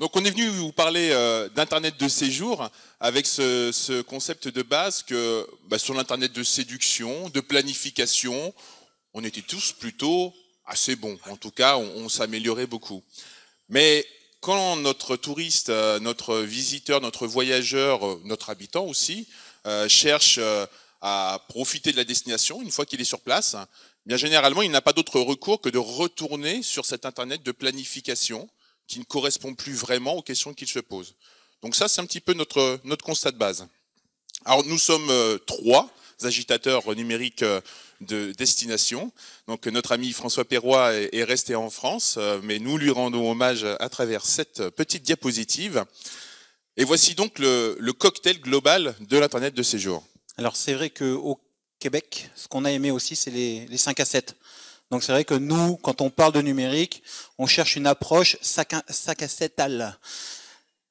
Donc on est venu vous parler euh, d'Internet de séjour avec ce, concept de base que bah, sur l'Internet de séduction, de planification, on était tous plutôt assez bons. En tout cas, on, s'améliorait beaucoup. Mais quand notre touriste, euh, notre visiteur, notre voyageur, euh, notre habitant aussi, cherche à profiter de la destination une fois qu'il est sur place, eh bien généralement, il n'a pas d'autre recours que de retourner sur cet Internet de planification qui ne correspond plus vraiment aux questions qu'il se pose. Donc ça, c'est un petit peu notre, notre constat de base. Alors nous sommes euh, trois agitateurs numériques euh, de destination. Donc notre ami François Perrois est resté en France, euh, mais nous lui rendons hommage à travers cette petite diapositive. Et voici donc le, cocktail global de l'Internet de séjour. Alors c'est vrai qu'au Québec, ce qu'on a aimé aussi, c'est les, les 5 à 7. Donc c'est vrai que nous, quand on parle de numérique, on cherche une approche sac, à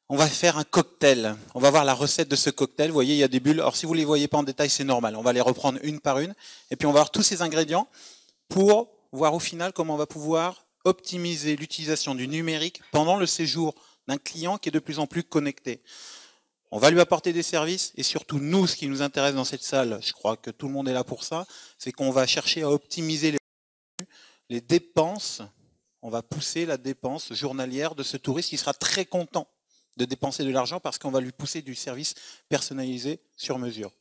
On va faire un cocktail. On va voir la recette de ce cocktail. Vous voyez, il y a des bulles. Alors si vous ne les voyez pas en détail, c'est normal. On va les reprendre une par une. Et puis on va voir tous ces ingrédients pour voir au final comment on va pouvoir optimiser l'utilisation du numérique pendant le séjour d'un client qui est de plus en plus connecté. On va lui apporter des services et surtout nous, ce qui nous intéresse dans cette salle, je crois que tout le monde est là pour ça, c'est qu'on va chercher à optimiser les les dépenses, on va pousser la dépense journalière de ce touriste qui sera très content de dépenser de l'argent parce qu'on va lui pousser du service personnalisé sur mesure.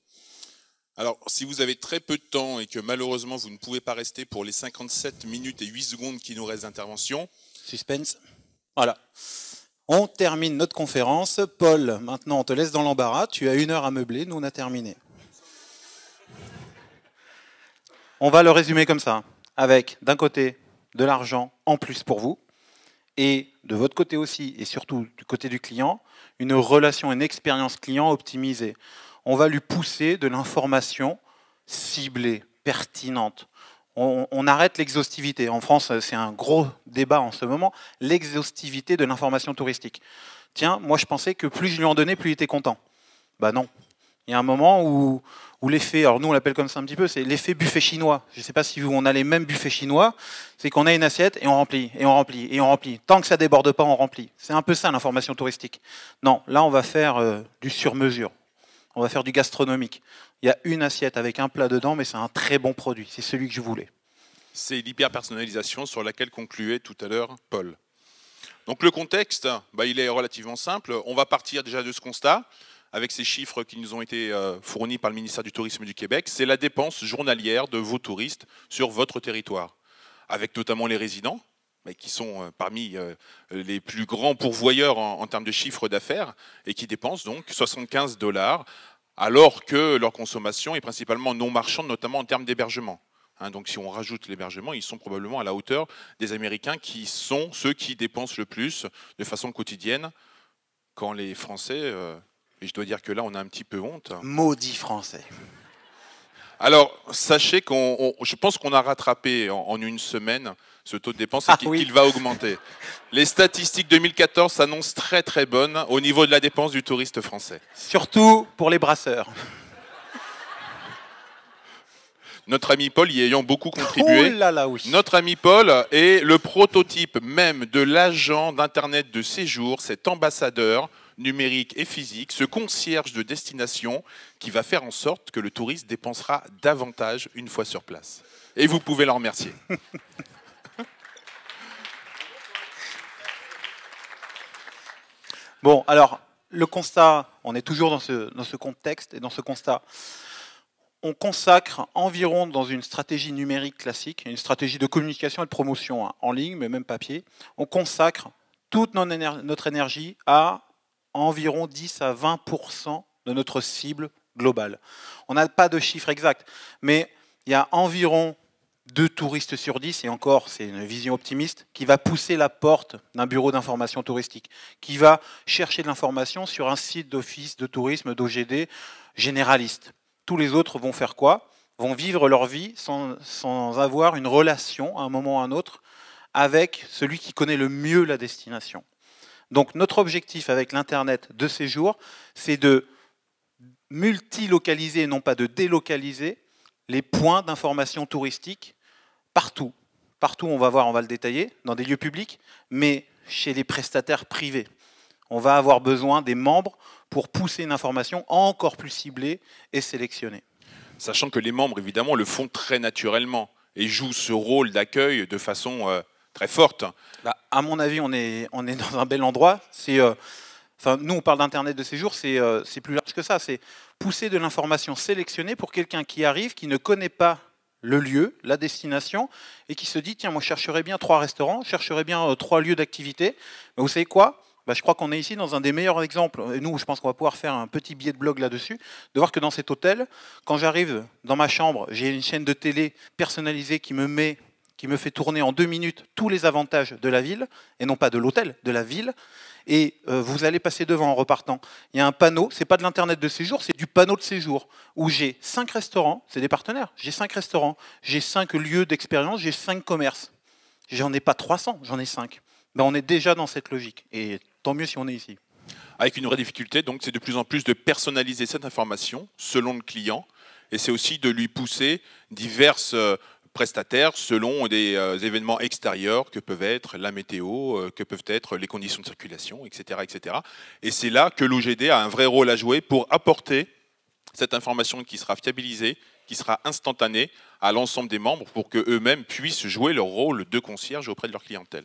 Alors, si vous avez très peu de temps et que malheureusement vous ne pouvez pas rester pour les 57 minutes et 8 secondes qui nous restent d'intervention. Suspense. Voilà. On termine notre conférence. Paul, maintenant on te laisse dans l'embarras. Tu as une heure à meubler. Nous, on a terminé. On va le résumer comme ça avec d'un côté de l'argent en plus pour vous, et de votre côté aussi, et surtout du côté du client, une relation, une expérience client optimisée. On va lui pousser de l'information ciblée, pertinente. On, arrête l'exhaustivité. En France, c'est un gros débat en ce moment, l'exhaustivité de l'information touristique. Tiens, moi je pensais que plus je lui en donnais, plus il était content. Bah ben non. Il y a un moment où ou l'effet, alors nous on l'appelle comme ça un petit peu, c'est l'effet buffet chinois. Je ne sais pas si vous, on a les mêmes buffets chinois, c'est qu'on a une assiette et on remplit, et on remplit, et on remplit. Tant que ça déborde pas, on remplit. C'est un peu ça l'information touristique. Non, là on va faire euh, du sur-mesure, on va faire du gastronomique. Il y a une assiette avec un plat dedans, mais c'est un très bon produit, c'est celui que je voulais. C'est l'hyper-personnalisation sur laquelle concluait tout à l'heure Paul. Donc le contexte, bah, il est relativement simple. On va partir déjà de ce constat avec ces chiffres qui nous ont été euh, fournis par le ministère du Tourisme du Québec, c'est la dépense journalière de vos touristes sur votre territoire, avec notamment les résidents, mais qui sont euh, parmi euh, les plus grands pourvoyeurs en, en termes de chiffre d'affaires, et qui dépensent donc 75 dollars, alors que leur consommation est principalement non marchande, notamment en termes d'hébergement hein, donc si on rajoute l'hébergement, ils sont probablement à la hauteur des Américains qui sont ceux qui dépensent le plus de façon quotidienne quand les Français et je dois dire que là, on a un petit peu honte. Maudit français. Alors, sachez qu'on, je pense qu'on a rattrapé en, une semaine ce taux de dépense et ah qu'il va augmenter. Les statistiques 2014 s'annoncent très très bonnes au niveau de la dépense du touriste français. Surtout pour les brasseurs. Notre ami Paul y ayant beaucoup contribué. Oh notre ami Paul est le prototype même de l'agent d'Internet de séjour, cet ambassadeur numérique et physique, ce concierge de destination qui va faire en sorte que le touriste dépensera davantage une fois sur place. Et vous pouvez le remercier. Bon, alors, le constat, on est toujours dans ce, dans ce contexte et dans ce constat on consacre environ dans une stratégie numérique classique, une stratégie de communication et de promotion hein, en ligne, mais même papier, on consacre toute notre énergie à environ 10 à 20% de notre cible globale. On n'a pas de chiffre exacts, mais il y a environ deux touristes sur 10, et encore c'est une vision optimiste, qui va pousser la porte d'un bureau d'information touristique, qui va chercher de l'information sur un site d'office de tourisme, d'OGD, généraliste. Tous les autres vont faire quoi Vont vivre leur vie sans, sans, avoir une relation à un moment ou à un autre avec celui qui connaît le mieux la destination. Donc notre objectif avec l'Internet de ces jours, c'est de multilocaliser, et non pas de délocaliser, les points d'information touristique partout. Partout, on va voir, on va le détailler, dans des lieux publics, mais chez les prestataires privés. On va avoir besoin des membres pour pousser une information encore plus ciblée et sélectionnée. Sachant que les membres, évidemment, le font très naturellement et jouent ce rôle d'accueil de façon euh, forte. Bah, à mon avis, on est, on est dans un bel endroit. C'est, euh, nous, on parle d'Internet de séjour, c'est, euh, c'est plus large que ça. C'est pousser de l'information sélectionnée pour quelqu'un qui arrive, qui ne connaît pas le lieu, la destination, et qui se dit, tiens, moi, je chercherais bien trois restaurants, je chercherais bien euh, trois lieux d'activité. Mais vous savez quoi bah, je crois qu'on est ici dans un des meilleurs exemples, et nous, je pense qu'on va pouvoir faire un petit billet de blog là-dessus, de voir que dans cet hôtel, quand j'arrive dans ma chambre, j'ai une chaîne de télé personnalisée qui me met qui me fait tourner en deux minutes tous les avantages de la ville, et non pas de l'hôtel, de la ville. Et euh, vous allez passer devant en repartant. Il y a un panneau, ce n'est pas de l'internet de séjour, c'est du panneau de séjour, où j'ai cinq restaurants, c'est des partenaires, j'ai cinq restaurants, j'ai cinq lieux d'expérience, j'ai cinq commerces. J'en ai pas 300, j'en ai cinq. Ben, on est déjà dans cette logique, et tant mieux si on est ici. Avec une vraie difficulté, donc c'est de plus en plus de personnaliser cette information selon le client, et c'est aussi de lui pousser diverses euh, prestataires selon des euh, événements extérieurs que peuvent être la météo, euh, que peuvent être les conditions de circulation, etc. etc. Et c'est là que l'OGD a un vrai rôle à jouer pour apporter cette information qui sera fiabilisée, qui sera instantanée à l'ensemble des membres pour qu'eux-mêmes puissent jouer leur rôle de concierge auprès de leur clientèle.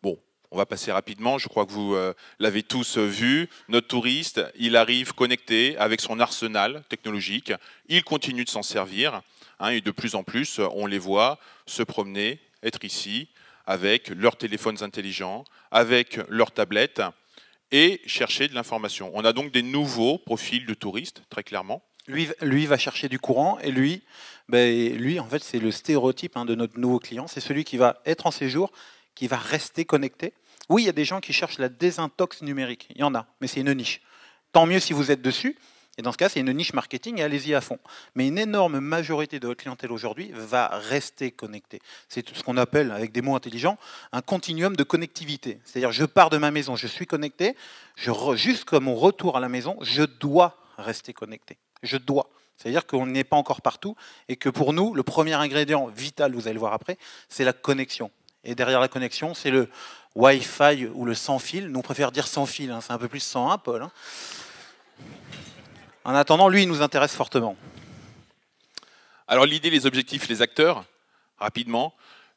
Bon, on va passer rapidement, je crois que vous euh, l'avez tous vu, notre touriste, il arrive connecté avec son arsenal technologique, il continue de s'en servir, Hein, et de plus en plus, euh, on les voit se promener, être ici, avec leurs téléphones intelligents, avec leurs tablettes, et chercher de l'information. On a donc des nouveaux profils de touristes, très clairement. Lui, lui va chercher du courant, et lui, ben, lui en fait, c'est le stéréotype hein, de notre nouveau client. C'est celui qui va être en séjour, qui va rester connecté. Oui, il y a des gens qui cherchent la désintox numérique, il y en a, mais c'est une niche. Tant mieux si vous êtes dessus, et dans ce cas, c'est une niche marketing et allez-y à fond. Mais une énorme majorité de votre clientèle aujourd'hui va rester connectée. C'est ce qu'on appelle, avec des mots intelligents, un continuum de connectivité. C'est-à-dire, je pars de ma maison, je suis connecté, jusqu'à mon retour à la maison, je dois rester connecté. Je dois. C'est-à-dire qu'on n'est pas encore partout et que pour nous, le premier ingrédient vital, vous allez le voir après, c'est la connexion. Et derrière la connexion, c'est le Wi-Fi ou le sans fil. Nous, on préfère dire sans fil, hein. c'est un peu plus sans hein, Apple. En attendant, lui, il nous intéresse fortement. Alors l'idée, les objectifs, les acteurs, rapidement,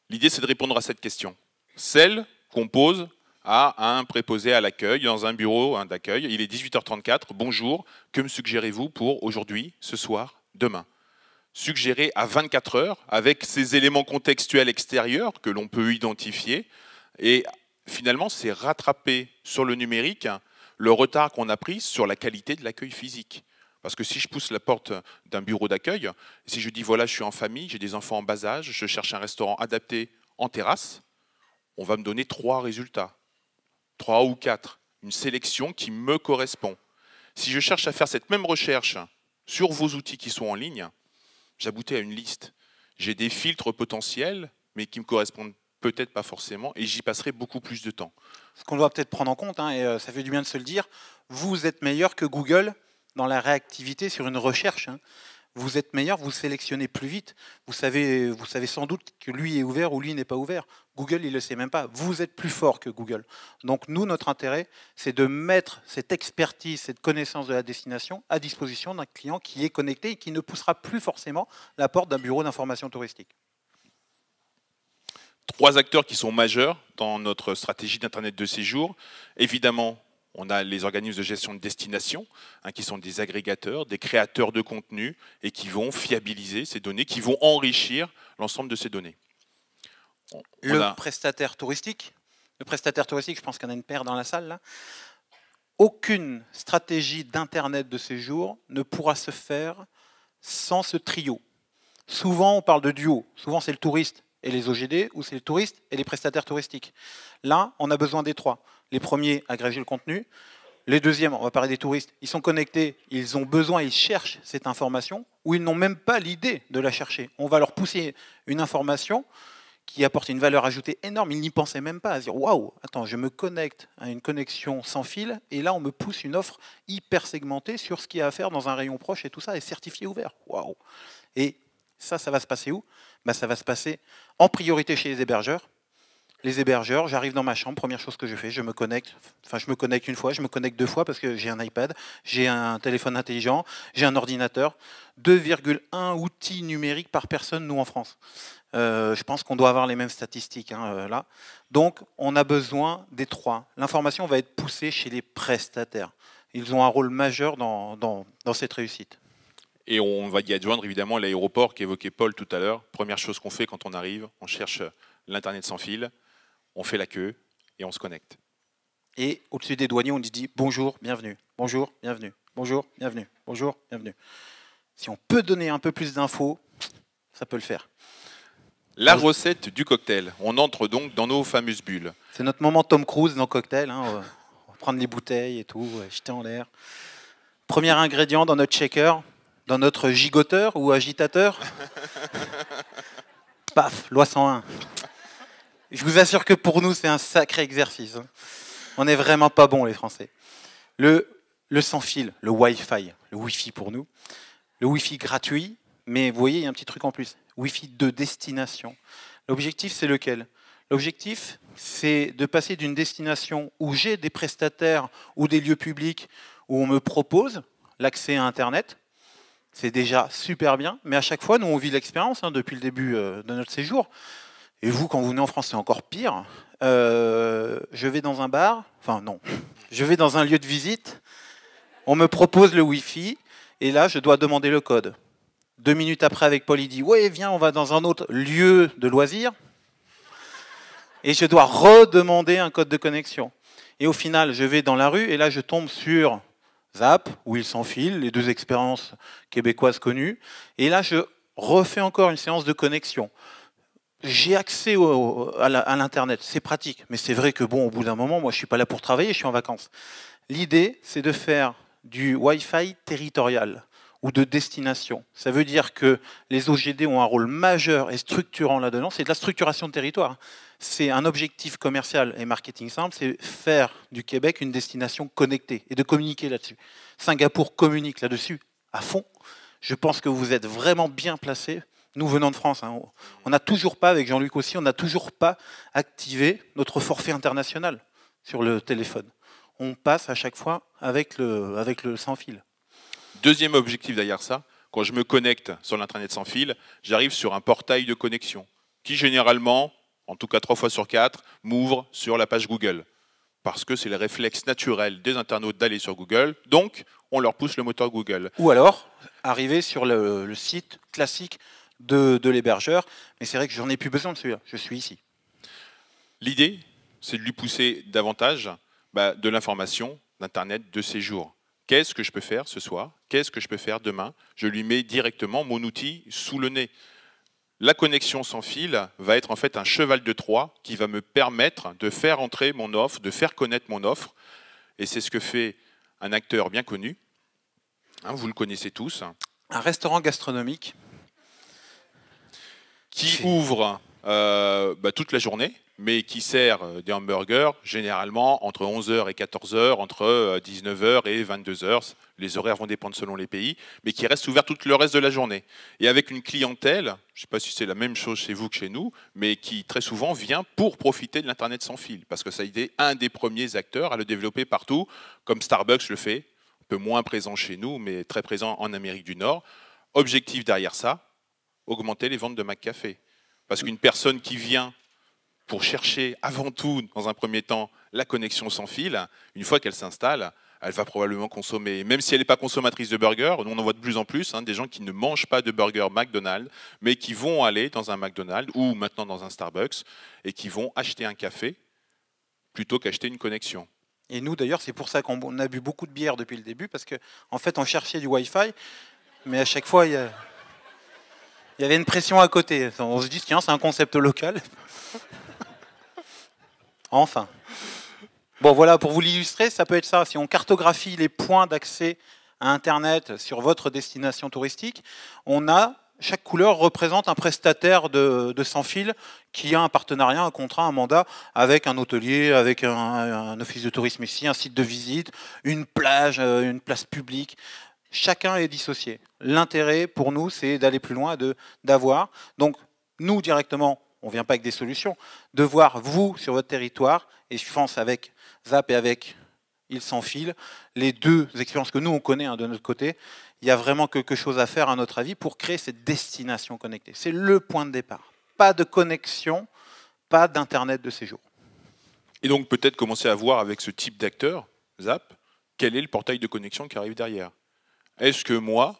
l'idée c'est de répondre à cette question. Celle qu'on pose à un préposé à l'accueil, dans un bureau hein, d'accueil, il est 18h34, bonjour, que me suggérez-vous pour aujourd'hui, ce soir, demain Suggérer à 24 heures, avec ces éléments contextuels extérieurs que l'on peut identifier, et finalement c'est rattraper sur le numérique le retard qu'on a pris sur la qualité de l'accueil physique. Parce que si je pousse la porte d'un bureau d'accueil, si je dis voilà, je suis en famille, j'ai des enfants en bas âge, je cherche un restaurant adapté en terrasse, on va me donner trois résultats, trois ou quatre, une sélection qui me correspond. Si je cherche à faire cette même recherche sur vos outils qui sont en ligne, j'aboutais à une liste. J'ai des filtres potentiels, mais qui me correspondent peut-être pas forcément, et j'y passerai beaucoup plus de temps. Ce qu'on doit peut-être prendre en compte, hein, et euh, ça fait du bien de se le dire, vous êtes meilleur que Google dans la réactivité sur une recherche. Hein. Vous êtes meilleur, vous sélectionnez plus vite. Vous savez, vous savez sans doute que lui est ouvert ou lui n'est pas ouvert. Google, il ne le sait même pas. Vous êtes plus fort que Google. Donc nous, notre intérêt, c'est de mettre cette expertise, cette connaissance de la destination à disposition d'un client qui est connecté et qui ne poussera plus forcément la porte d'un bureau d'information touristique trois acteurs qui sont majeurs dans notre stratégie d'Internet de séjour. Évidemment, on a les organismes de gestion de destination, hein, qui sont des agrégateurs, des créateurs de contenu, et qui vont fiabiliser ces données, qui vont enrichir l'ensemble de ces données. le prestataire touristique Le prestataire touristique, je pense qu'on a une paire dans la salle Aucune stratégie d'Internet de séjour ne pourra se faire sans ce trio. Souvent, on parle de duo. Souvent, c'est le touriste et les OGD, ou c'est le touriste et les prestataires touristiques. Là, on a besoin des trois. Les premiers, agréger le contenu. Les deuxièmes, on va parler des touristes, ils sont connectés, ils ont besoin, ils cherchent cette information, ou ils n'ont même pas l'idée de la chercher. On va leur pousser une information qui apporte une valeur ajoutée énorme. Ils n'y pensaient même pas à dire waouh, attends, je me connecte à une connexion sans fil, et là on me pousse une offre hyper segmentée sur ce qu'il y a à faire dans un rayon proche et tout ça, est certifié ouvert. Waouh Et ça, ça va se passer où Bah, Ça va se passer en priorité chez les hébergeurs, les hébergeurs, j'arrive dans ma chambre, première chose que je fais, je me connecte, enfin je me connecte une fois, je me connecte deux fois parce que j'ai un iPad, j'ai un téléphone intelligent, j'ai un ordinateur, 2,1 outils numériques par personne, nous en France. Euh, je pense qu'on doit avoir les mêmes statistiques hein, euh, là. Donc on a besoin des trois. L'information va être poussée chez les prestataires. Ils ont un rôle majeur dans, dans cette réussite. Et on va y adjoindre évidemment l'aéroport qu'évoquait Paul tout à l'heure. Première chose qu'on fait quand on arrive, on cherche l'Internet sans fil, on fait la queue et on se connecte. Et au-dessus des douaniers, on dit bonjour, bienvenue, bonjour, bienvenue, bonjour, bienvenue, bonjour, bienvenue. Si on peut donner un peu plus d'infos, ça peut le faire. La recette du cocktail. On entre donc dans nos fameuses bulles. C'est notre moment Tom Cruise dans Cocktail. Hein. On va prendre les bouteilles et tout, jeter en l'air. Premier ingrédient dans notre shaker, dans notre gigoteur ou agitateur. Paf, loi 101. Je vous assure que pour nous, c'est un sacré exercice. On n'est vraiment pas bons, les Français. Le, sans-fil, le Wi-Fi, le Wi-Fi pour nous. Le Wi-Fi gratuit, mais vous voyez, il y a un petit truc en plus. Wi-Fi de destination. L'objectif, c'est lequel L'objectif, c'est de passer d'une destination où j'ai des prestataires ou des lieux publics où on me propose l'accès à Internet. C'est déjà super bien, mais à chaque fois, nous, on vit l'expérience hein, depuis le début euh, de notre séjour. Et vous, quand vous venez en France, c'est encore pire. Euh, je vais dans un bar, enfin non, je vais dans un lieu de visite, on me propose le Wi-Fi, et là, je dois demander le code. Deux minutes après, avec Paul, il dit Ouais, viens, on va dans un autre lieu de loisir. » Et je dois redemander un code de connexion. Et au final, je vais dans la rue, et là, je tombe sur Zap, où il s'enfile, les deux expériences québécoises connues. Et là, je refais encore une séance de connexion j'ai accès à l'Internet, c'est pratique, mais c'est vrai que bon, au bout d'un moment, moi je ne suis pas là pour travailler, je suis en vacances. L'idée, c'est de faire du Wi-Fi territorial ou de destination. Ça veut dire que les OGD ont un rôle majeur et structurant là-dedans, c'est de la structuration de territoire. C'est un objectif commercial et marketing simple, c'est faire du Québec une destination connectée et de communiquer là-dessus. Singapour communique là-dessus à fond. Je pense que vous êtes vraiment bien placé nous venons de France, hein. on n'a toujours pas, avec Jean-Luc aussi, on n'a toujours pas activé notre forfait international sur le téléphone. On passe à chaque fois avec le, sans fil. Deuxième objectif derrière ça, quand je me connecte sur l'Internet sans fil, j'arrive sur un portail de connexion qui généralement, en tout cas trois fois sur quatre, m'ouvre sur la page Google. Parce que c'est le réflexe naturel des internautes d'aller sur Google. Donc, on leur pousse le moteur Google. Ou alors, arriver sur le site classique de, l'hébergeur. Mais c'est vrai que j'en ai plus besoin de celui-là. Je suis ici. L'idée, c'est de lui pousser davantage bah, de l'information d'Internet de séjour. jours. Qu'est-ce que je peux faire ce soir Qu'est-ce que je peux faire demain Je lui mets directement mon outil sous le nez. La connexion sans fil va être en fait un cheval de Troie qui va me permettre de faire entrer mon offre, de faire connaître mon offre. Et c'est ce que fait un acteur bien connu. Hein, vous le connaissez tous. Un restaurant gastronomique qui ouvre euh, bah, toute la journée, mais qui sert euh, des hamburgers généralement entre 11h et 14h, entre 19h euh, et 22h. Les horaires vont dépendre selon les pays, mais qui reste ouvert tout le reste de la journée. Et avec une clientèle, je ne sais pas si c'est la même chose chez vous que chez nous, mais qui très souvent vient pour profiter de l'Internet sans fil, parce que ça a été un des premiers acteurs à le développer partout, comme Starbucks le fait, un peu moins présent chez nous, mais très présent en Amérique du Nord. Objectif derrière ça, augmenter les ventes de McCafé. Parce qu'une personne qui vient pour chercher avant tout, dans un premier temps, la connexion sans fil, une fois qu'elle s'installe, elle va probablement consommer, même si elle n'est pas consommatrice de burgers, on en voit de plus en plus, hein, des gens qui ne mangent pas de burgers McDonald's, mais qui vont aller dans un McDonald's ou maintenant dans un Starbucks et qui vont acheter un café plutôt qu'acheter une connexion. Et nous, d'ailleurs, c'est pour ça qu'on a bu beaucoup de bière depuis le début, parce qu'en en fait, on cherchait du Wi-Fi, mais à chaque fois, il y a... Il y avait une pression à côté. On se dit, tiens, c'est un concept local. enfin. Bon, voilà, pour vous l'illustrer, ça peut être ça. Si on cartographie les points d'accès à Internet sur votre destination touristique, on a chaque couleur représente un prestataire de, sans fil qui a un partenariat, un contrat, un mandat avec un hôtelier, avec un office de tourisme ici, un site de visite, une plage, euh, une place publique, chacun est dissocié. L'intérêt pour nous, c'est d'aller plus loin, d'avoir. Donc, nous, directement, on ne vient pas avec des solutions, de voir vous sur votre territoire, et je pense avec ZAP et avec Il s'enfile, les deux expériences que nous, on connaît hein, de notre côté, il y a vraiment quelque chose à faire, à notre avis, pour créer cette destination connectée. C'est le point de départ. Pas de connexion, pas d'Internet de séjour. Et donc peut-être commencer à voir avec ce type d'acteur, ZAP, quel est le portail de connexion qui arrive derrière est-ce que moi,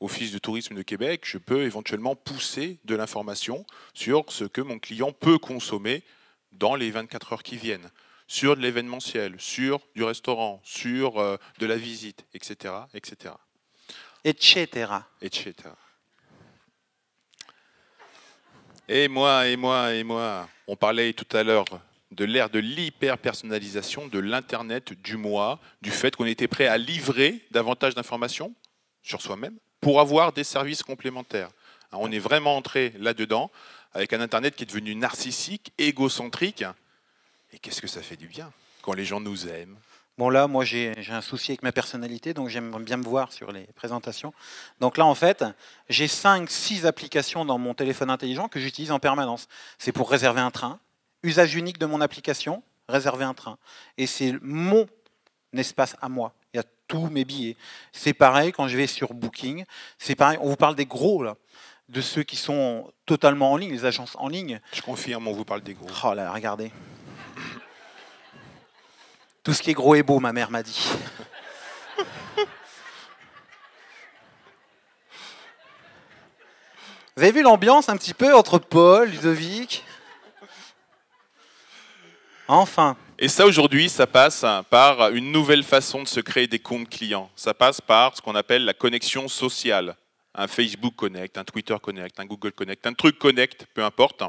Office de tourisme de Québec, je peux éventuellement pousser de l'information sur ce que mon client peut consommer dans les 24 heures qui viennent, sur de l'événementiel, sur du restaurant, sur euh, de la visite, etc. etc. Etc. Etc. Et moi, et moi, et moi, on parlait tout à l'heure de l'ère de l'hyper-personnalisation, de l'Internet, du moi, du fait qu'on était prêt à livrer davantage d'informations sur soi-même pour avoir des services complémentaires. Hein, on est vraiment entré là-dedans avec un Internet qui est devenu narcissique, égocentrique. Et qu'est-ce que ça fait du bien quand les gens nous aiment Bon là, moi j'ai un souci avec ma personnalité, donc j'aime bien me voir sur les présentations. Donc là, en fait, j'ai 5-6 applications dans mon téléphone intelligent que j'utilise en permanence. C'est pour réserver un train, usage unique de mon application, réserver un train. Et c'est mon espace à moi. Il y a tous mes billets. C'est pareil quand je vais sur Booking. C'est pareil, on vous parle des gros là de ceux qui sont totalement en ligne, les agences en ligne. Je confirme, on vous parle des gros. Oh là, regardez. Tout ce qui est gros est beau, ma mère m'a dit. Vous avez vu l'ambiance un petit peu entre Paul, Ludovic Enfin. Et ça, aujourd'hui, ça passe par une nouvelle façon de se créer des comptes clients. Ça passe par ce qu'on appelle la connexion sociale. Un Facebook Connect, un Twitter Connect, un Google Connect, un truc Connect, peu importe,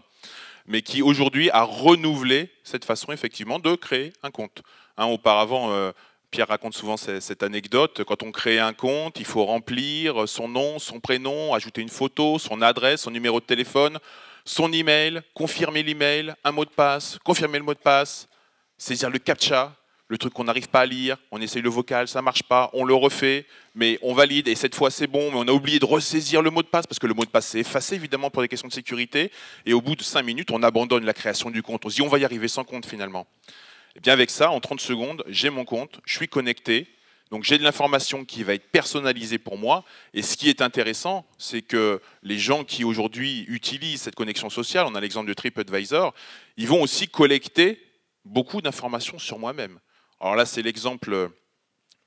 mais qui aujourd'hui a renouvelé cette façon, effectivement, de créer un compte. Hein, auparavant, euh, Pierre raconte souvent cette anecdote. Quand on crée un compte, il faut remplir son nom, son prénom, ajouter une photo, son adresse, son numéro de téléphone, son email, confirmer l'email, un mot de passe, confirmer le mot de passe, saisir le captcha, le truc qu'on n'arrive pas à lire, on essaye le vocal, ça marche pas, on le refait, mais on valide et cette fois c'est bon, mais on a oublié de ressaisir le mot de passe parce que le mot de passe s'est effacé évidemment pour des questions de sécurité et au bout de 5 minutes on abandonne la création du compte, on se dit on va y arriver sans compte finalement. Et eh bien avec ça, en 30 secondes, j'ai mon compte, je suis connecté, donc j'ai de l'information qui va être personnalisée pour moi. Et ce qui est intéressant, c'est que les gens qui aujourd'hui utilisent cette connexion sociale, on a l'exemple de TripAdvisor, ils vont aussi collecter beaucoup d'informations sur moi-même. Alors là, c'est l'exemple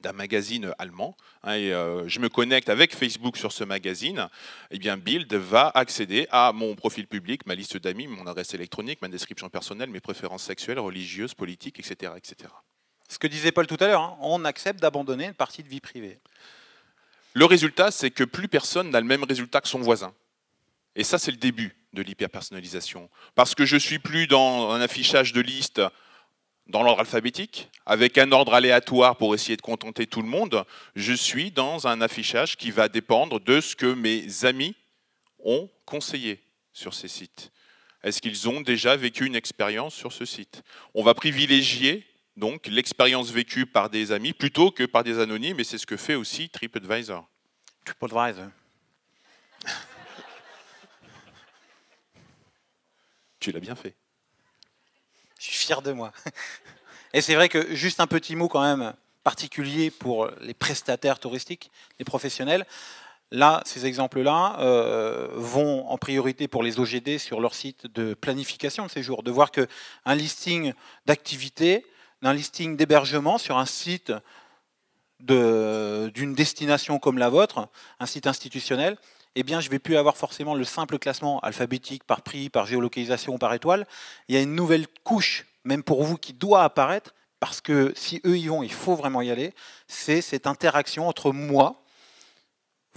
d'un magazine allemand, hein, et euh, je me connecte avec Facebook sur ce magazine, eh bien Build va accéder à mon profil public, ma liste d'amis, mon adresse électronique, ma description personnelle, mes préférences sexuelles, religieuses, politiques, etc. etc. Ce que disait Paul tout à l'heure, hein, on accepte d'abandonner une partie de vie privée. Le résultat, c'est que plus personne n'a le même résultat que son voisin. Et ça, c'est le début de l'hyperpersonnalisation. Parce que je suis plus dans un affichage de liste dans l'ordre alphabétique, avec un ordre aléatoire pour essayer de contenter tout le monde. Je suis dans un affichage qui va dépendre de ce que mes amis ont conseillé sur ces sites. Est-ce qu'ils ont déjà vécu une expérience sur ce site On va privilégier donc l'expérience vécue par des amis plutôt que par des anonymes, et c'est ce que fait aussi TripAdvisor. TripAdvisor. tu l'as bien fait. Je suis fier de moi. Et c'est vrai que juste un petit mot quand même particulier pour les prestataires touristiques, les professionnels. Là, ces exemples-là euh, vont en priorité pour les OGD sur leur site de planification de séjour, de voir qu'un listing d'activités d'un listing d'hébergement sur un site d'une destination comme la vôtre, un site institutionnel, eh bien, je ne vais plus avoir forcément le simple classement alphabétique par prix, par géolocalisation par étoile. Il y a une nouvelle couche, même pour vous, qui doit apparaître, parce que si eux y vont, il faut vraiment y aller, c'est cette interaction entre moi,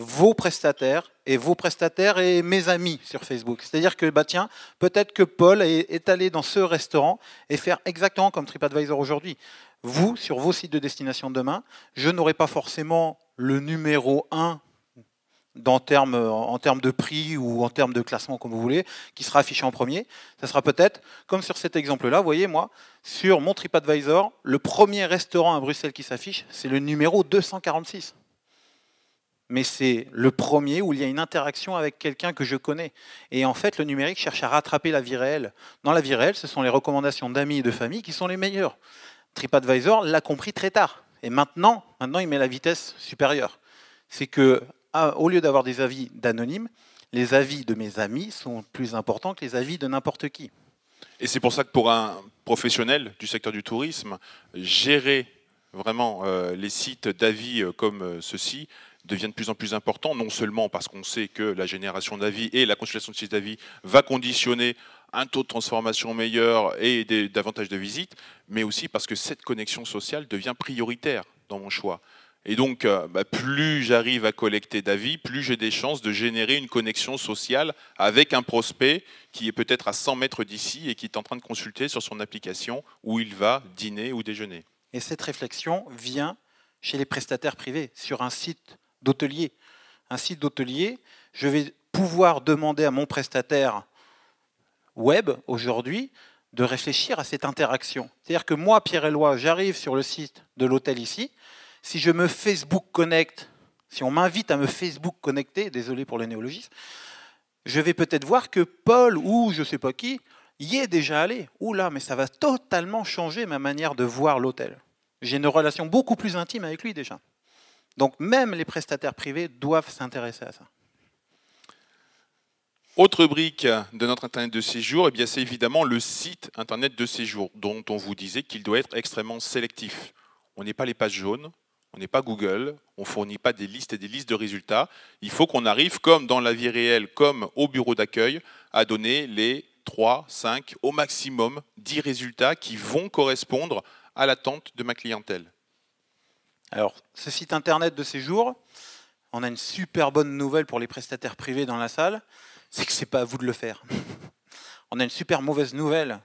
vos prestataires et vos prestataires et mes amis sur Facebook. C'est-à-dire que, bah tiens, peut-être que Paul est, allé dans ce restaurant et faire exactement comme TripAdvisor aujourd'hui. Vous, sur vos sites de destination demain, je n'aurai pas forcément le numéro 1 en termes, en termes de prix ou en termes de classement, comme vous voulez, qui sera affiché en premier. Ça sera peut-être, comme sur cet exemple-là, vous voyez, moi, sur mon TripAdvisor, le premier restaurant à Bruxelles qui s'affiche, c'est le numéro 246 mais c'est le premier où il y a une interaction avec quelqu'un que je connais. Et en fait, le numérique cherche à rattraper la vie réelle. Dans la vie réelle, ce sont les recommandations d'amis et de famille qui sont les meilleures. TripAdvisor l'a compris très tard. Et maintenant, maintenant, il met la vitesse supérieure. C'est que, ah, au lieu d'avoir des avis d'anonymes, les avis de mes amis sont plus importants que les avis de n'importe qui. Et c'est pour ça que pour un professionnel du secteur du tourisme, gérer vraiment euh, les sites d'avis euh, comme euh, ceci, devient de plus en plus important, non seulement parce qu'on sait que la génération d'avis et la consultation de ces avis va conditionner un taux de transformation meilleur et davantage de visites, mais aussi parce que cette connexion sociale devient prioritaire dans mon choix. Et donc, euh, bah, plus j'arrive à collecter d'avis, plus j'ai des chances de générer une connexion sociale avec un prospect qui est peut-être à 100 mètres d'ici et qui est en train de consulter sur son application où il va dîner ou déjeuner. Et cette réflexion vient chez les prestataires privés. Sur un site d'hôtelier. Un site d'hôtelier, je vais pouvoir demander à mon prestataire web aujourd'hui de réfléchir à cette interaction. C'est-à-dire que moi, Pierre Eloi, j'arrive sur le site de l'hôtel ici. Si je me Facebook connecte, si on m'invite à me Facebook connecter, désolé pour le néologisme, je vais peut-être voir que Paul ou je ne sais pas qui y est déjà allé. Oula, mais ça va totalement changer ma manière de voir l'hôtel. J'ai une relation beaucoup plus intime avec lui déjà. Donc même les prestataires privés doivent s'intéresser à ça. Autre brique de notre Internet de séjour, eh c'est évidemment le site Internet de séjour, dont on vous disait qu'il doit être extrêmement sélectif. On n'est pas les pages jaunes, on n'est pas Google, on ne fournit pas des listes et des listes de résultats. Il faut qu'on arrive, comme dans la vie réelle, comme au bureau d'accueil, à donner les 3, 5, au maximum 10 résultats qui vont correspondre à l'attente de ma clientèle. Alors, ce site internet de séjour, on a une super bonne nouvelle pour les prestataires privés dans la salle, c'est que ce n'est pas à vous de le faire. On a une super mauvaise nouvelle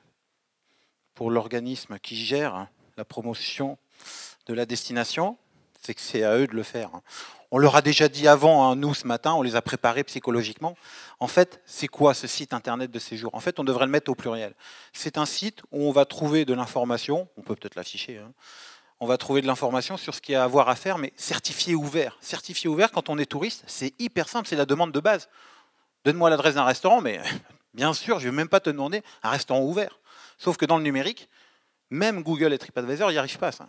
pour l'organisme qui gère la promotion de la destination, c'est que c'est à eux de le faire. On leur a déjà dit avant, hein, nous ce matin, on les a préparés psychologiquement. En fait, c'est quoi ce site internet de séjour En fait, on devrait le mettre au pluriel. C'est un site où on va trouver de l'information, on peut peut-être l'afficher, hein, on va trouver de l'information sur ce qu'il y a à avoir à faire, mais certifié ouvert. Certifié ouvert, quand on est touriste, c'est hyper simple, c'est la demande de base. Donne-moi l'adresse d'un restaurant, mais bien sûr, je ne vais même pas te demander un restaurant ouvert. Sauf que dans le numérique, même Google et TripAdvisor n'y arrivent pas. Ça.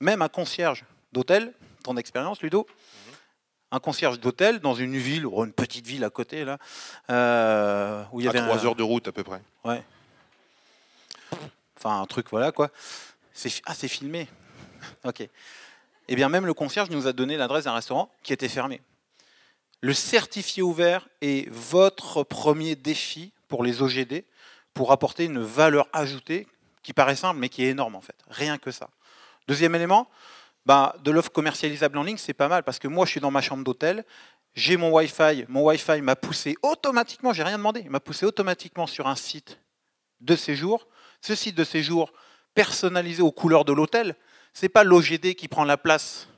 Même un concierge d'hôtel, ton expérience, Ludo, mhm. un concierge d'hôtel dans une ville, ou une petite ville à côté, là, euh, où il y avait. À 3 heures de route à peu près. Ouais. Enfin, un truc, voilà quoi. ah, c'est filmé. ok. Eh bien, même le concierge nous a donné l'adresse d'un restaurant qui était fermé. Le certifié ouvert est votre premier défi pour les OGD pour apporter une valeur ajoutée qui paraît simple mais qui est énorme en fait. Rien que ça. Deuxième élément, bah, de l'offre commercialisable en ligne, c'est pas mal parce que moi je suis dans ma chambre d'hôtel, j'ai mon Wi-Fi, mon Wi-Fi m'a poussé automatiquement, j'ai rien demandé, il m'a poussé automatiquement sur un site de séjour. Ce site de séjour personnalisé aux couleurs de l'hôtel, ce n'est pas l'OGD qui prend la place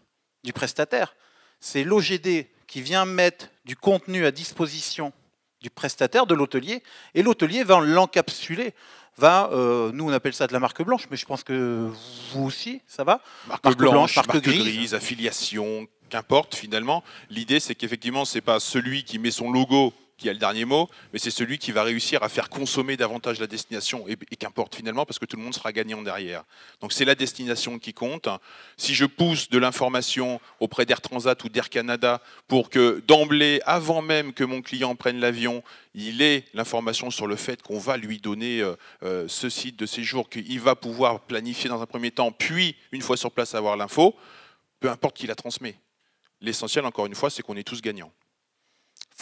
du prestataire, c'est l'OGD qui vient mettre du contenu à disposition du prestataire, de l'hôtelier, et l'hôtelier va l'encapsuler. Va, euh, nous on appelle ça de la marque blanche, mais je pense que vous aussi, ça va Marque, blanche, marque, grise. affiliation, qu'importe finalement. L'idée c'est qu'effectivement, c'est pas celui qui met son logo qui a le dernier mot, mais c'est celui qui va réussir à faire consommer davantage la destination, et, qu'importe finalement, parce que tout le monde sera gagnant derrière. Donc c'est la destination qui compte. Si je pousse de l'information auprès d'Air Transat ou d'Air Canada pour que d'emblée, avant même que mon client prenne l'avion, il ait l'information sur le fait qu'on va lui donner euh, euh, ce site de séjour, qu'il va pouvoir planifier dans un premier temps, puis, une fois sur place, avoir l'info, peu importe qui la transmet. L'essentiel, encore une fois, c'est qu'on est tous gagnants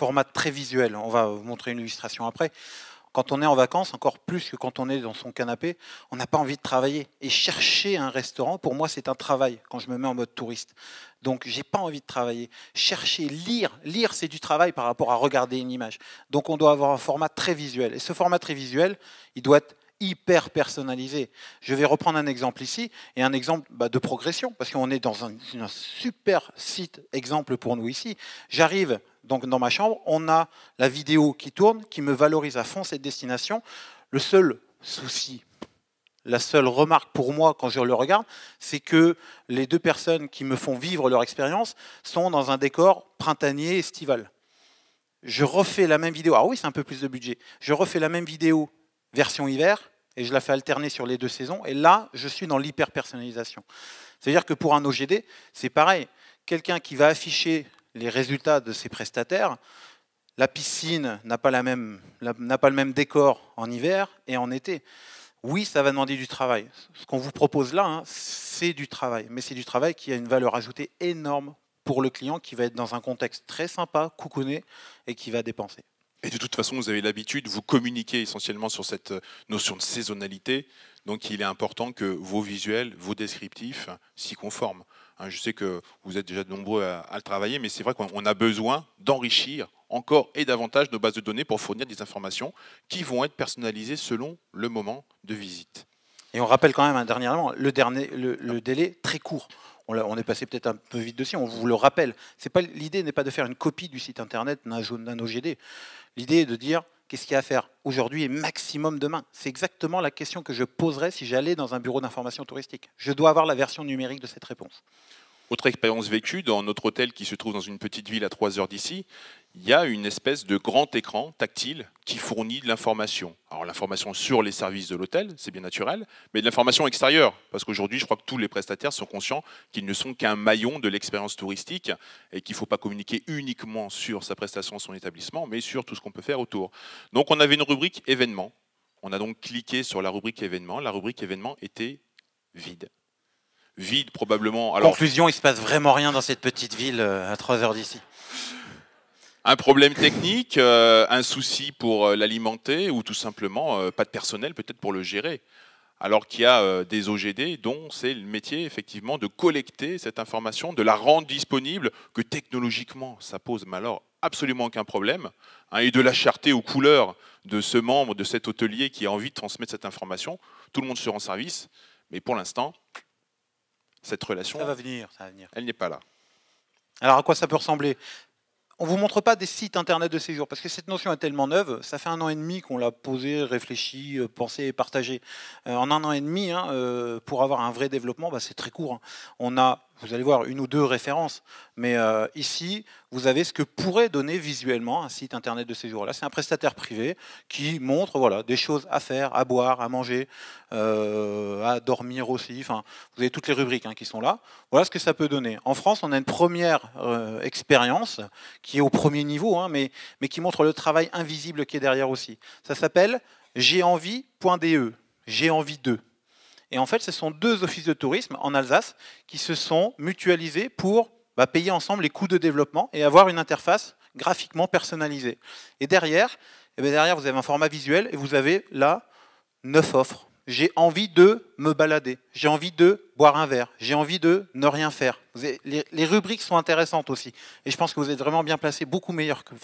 format très visuel. On va vous montrer une illustration après. Quand on est en vacances, encore plus que quand on est dans son canapé, on n'a pas envie de travailler. Et chercher un restaurant, pour moi, c'est un travail quand je me mets en mode touriste. Donc, j'ai pas envie de travailler. Chercher, lire, lire, c'est du travail par rapport à regarder une image. Donc, on doit avoir un format très visuel. Et ce format très visuel, il doit être hyper personnalisé. Je vais reprendre un exemple ici et un exemple bah, de progression, parce qu'on est dans un, super site exemple pour nous ici. J'arrive donc dans ma chambre, on a la vidéo qui tourne, qui me valorise à fond cette destination. Le seul souci, la seule remarque pour moi quand je le regarde, c'est que les deux personnes qui me font vivre leur expérience sont dans un décor printanier estival. Je refais la même vidéo. Ah oui, c'est un peu plus de budget. Je refais la même vidéo version hiver et je la fais alterner sur les deux saisons. Et là, je suis dans l'hyper personnalisation. C'est-à-dire que pour un OGD, c'est pareil. Quelqu'un qui va afficher les résultats de ces prestataires. La piscine n'a pas, le même décor en hiver et en été. Oui, ça va demander du travail. Ce qu'on vous propose là, hein, c'est du travail, mais c'est du travail qui a une valeur ajoutée énorme pour le client qui va être dans un contexte très sympa, couconné, et qui va dépenser. Et de toute façon, vous avez l'habitude, vous communiquer essentiellement sur cette notion de saisonnalité, donc il est important que vos visuels, vos descriptifs s'y conforment. Hein, je sais que vous êtes déjà nombreux à, le travailler, mais c'est vrai qu'on a besoin d'enrichir encore et davantage nos bases de données pour fournir des informations qui vont être personnalisées selon le moment de visite. Et on rappelle quand même un hein, dernier élément, le, délai très court. On, est passé peut-être un peu vite dessus, on vous le rappelle. L'idée n'est pas de faire une copie du site internet d'un OGD. L'idée est de dire, Qu'est-ce qu'il y a à faire aujourd'hui et maximum demain C'est exactement la question que je poserais si j'allais dans un bureau d'information touristique. Je dois avoir la version numérique de cette réponse. Autre expérience vécue dans notre hôtel qui se trouve dans une petite ville à 3 heures d'ici, il y a une espèce de grand écran tactile qui fournit de l'information. Alors l'information sur les services de l'hôtel, c'est bien naturel, mais de l'information extérieure, parce qu'aujourd'hui, je crois que tous les prestataires sont conscients qu'ils ne sont qu'un maillon de l'expérience touristique et qu'il ne faut pas communiquer uniquement sur sa prestation, son établissement, mais sur tout ce qu'on peut faire autour. Donc on avait une rubrique événements. On a donc cliqué sur la rubrique événements. La rubrique événements était vide vide probablement. Alors, Conclusion, il se passe vraiment rien dans cette petite ville euh, à 3 heures d'ici. Un problème technique, euh, un souci pour euh, l'alimenter ou tout simplement euh, pas de personnel peut-être pour le gérer. Alors qu'il y a des OGD dont c'est le métier effectivement de collecter cette information, de la rendre disponible, que technologiquement ça pose mais alors absolument aucun problème, hein, et de la charter aux couleurs de ce membre, de cet hôtelier qui a envie de transmettre cette information. Tout le monde se rend service, mais pour l'instant, cette relation, va venir, ça va venir. elle n'est pas là. Alors à quoi ça peut ressembler on ne vous montre pas des sites internet de séjour parce que cette notion est tellement neuve. Ça fait un an et demi qu'on l'a posée, réfléchi, euh, pensée et partagé. Euh, en un an et demi, hein, euh, pour avoir un vrai développement, bah, c'est très court. Hein. On a vous allez voir une ou deux références, mais euh, ici, vous avez ce que pourrait donner visuellement un site internet de ces jours-là. C'est un prestataire privé qui montre voilà, des choses à faire, à boire, à manger, euh, à dormir aussi. Enfin, vous avez toutes les rubriques hein, qui sont là. Voilà ce que ça peut donner. En France, on a une première euh, expérience qui est au premier niveau, hein, mais, mais qui montre le travail invisible qui est derrière aussi. Ça s'appelle j'ai envie.de. J'ai envie de. Et en fait, ce sont deux offices de tourisme en Alsace qui se sont mutualisés pour bah, payer ensemble les coûts de développement et avoir une interface graphiquement personnalisée. Et derrière, eh ben, derrière, vous avez un format visuel et vous avez là neuf offres. J'ai envie de me balader, j'ai envie de boire un verre, j'ai envie de ne rien faire. les, rubriques sont intéressantes aussi. Et je pense que vous êtes vraiment bien placés, beaucoup meilleurs que,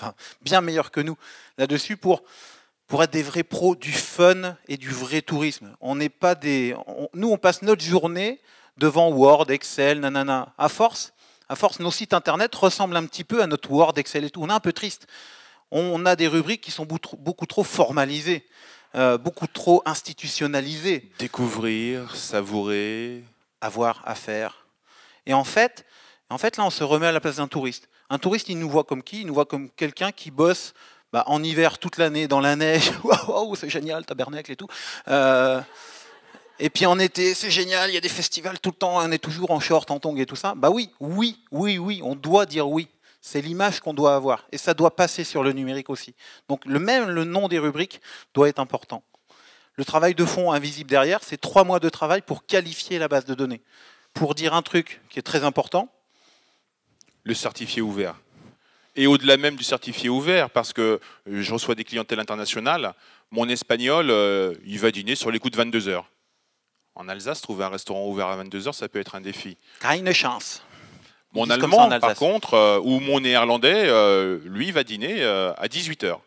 bien meilleurs que nous là-dessus pour pour être des vrais pros du fun et du vrai tourisme. On n'est pas des. nous, on passe notre journée devant Word, Excel, nanana. À force, à force, nos sites internet ressemblent un petit peu à notre Word, Excel et tout. On est un peu triste. On a des rubriques qui sont beaucoup trop formalisées, euh, beaucoup trop institutionnalisées. Découvrir, savourer. Avoir, à faire. Et en fait, en fait, là, on se remet à la place d'un touriste. Un touriste, il nous voit comme qui Il nous voit comme quelqu'un qui bosse bah, en hiver toute l'année dans la neige, c'est génial, tabernacle et tout. Euh, et puis en été, c'est génial, il y a des festivals tout le temps, hein, on est toujours en short, en tongs et tout ça. Bah oui, oui, oui, oui, on doit dire oui. C'est l'image qu'on doit avoir. Et ça doit passer sur le numérique aussi. Donc le même le nom des rubriques doit être important. Le travail de fond invisible derrière, c'est trois mois de travail pour qualifier la base de données. Pour dire un truc qui est très important. Le certifié ouvert et au-delà même du certifié ouvert, parce que euh, je reçois des clientèles internationales, mon espagnol, euh, il va dîner sur les coups de 22 heures. En Alsace, trouver un restaurant ouvert à 22 heures, ça peut être un défi. une chance. Mon allemand, par contre, euh, ou mon néerlandais, lui, va dîner à 18 heures.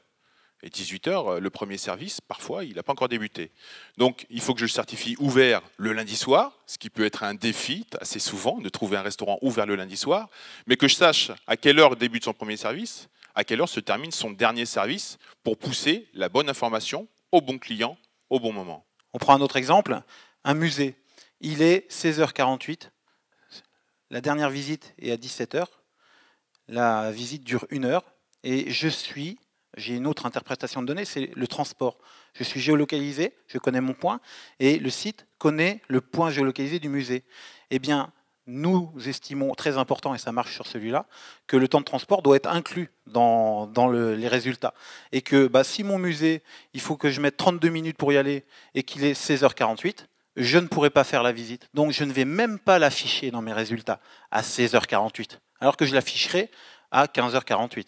Et 18h, euh, le premier service, parfois, il n'a pas encore débuté. Donc, il faut que je le certifie ouvert le lundi soir, ce qui peut être un défi assez souvent de trouver un restaurant ouvert le lundi soir, mais que je sache à quelle heure débute son premier service, à quelle heure se termine son dernier service, pour pousser la bonne information au bon client au bon moment. On prend un autre exemple, un musée. Il est 16h48, la dernière visite est à 17h, la visite dure une heure, et je suis j'ai une autre interprétation de données, c'est le transport. Je suis géolocalisé, je connais mon point, et le site connaît le point géolocalisé du musée. Eh bien, nous estimons très important, et ça marche sur celui-là, que le temps de transport doit être inclus dans, les résultats. Et que bah, si mon musée, il faut que je mette 32 minutes pour y aller et qu'il est 16h48, je ne pourrai pas faire la visite. Donc je ne vais même pas l'afficher dans mes résultats à 16h48, alors que je l'afficherai à 15h48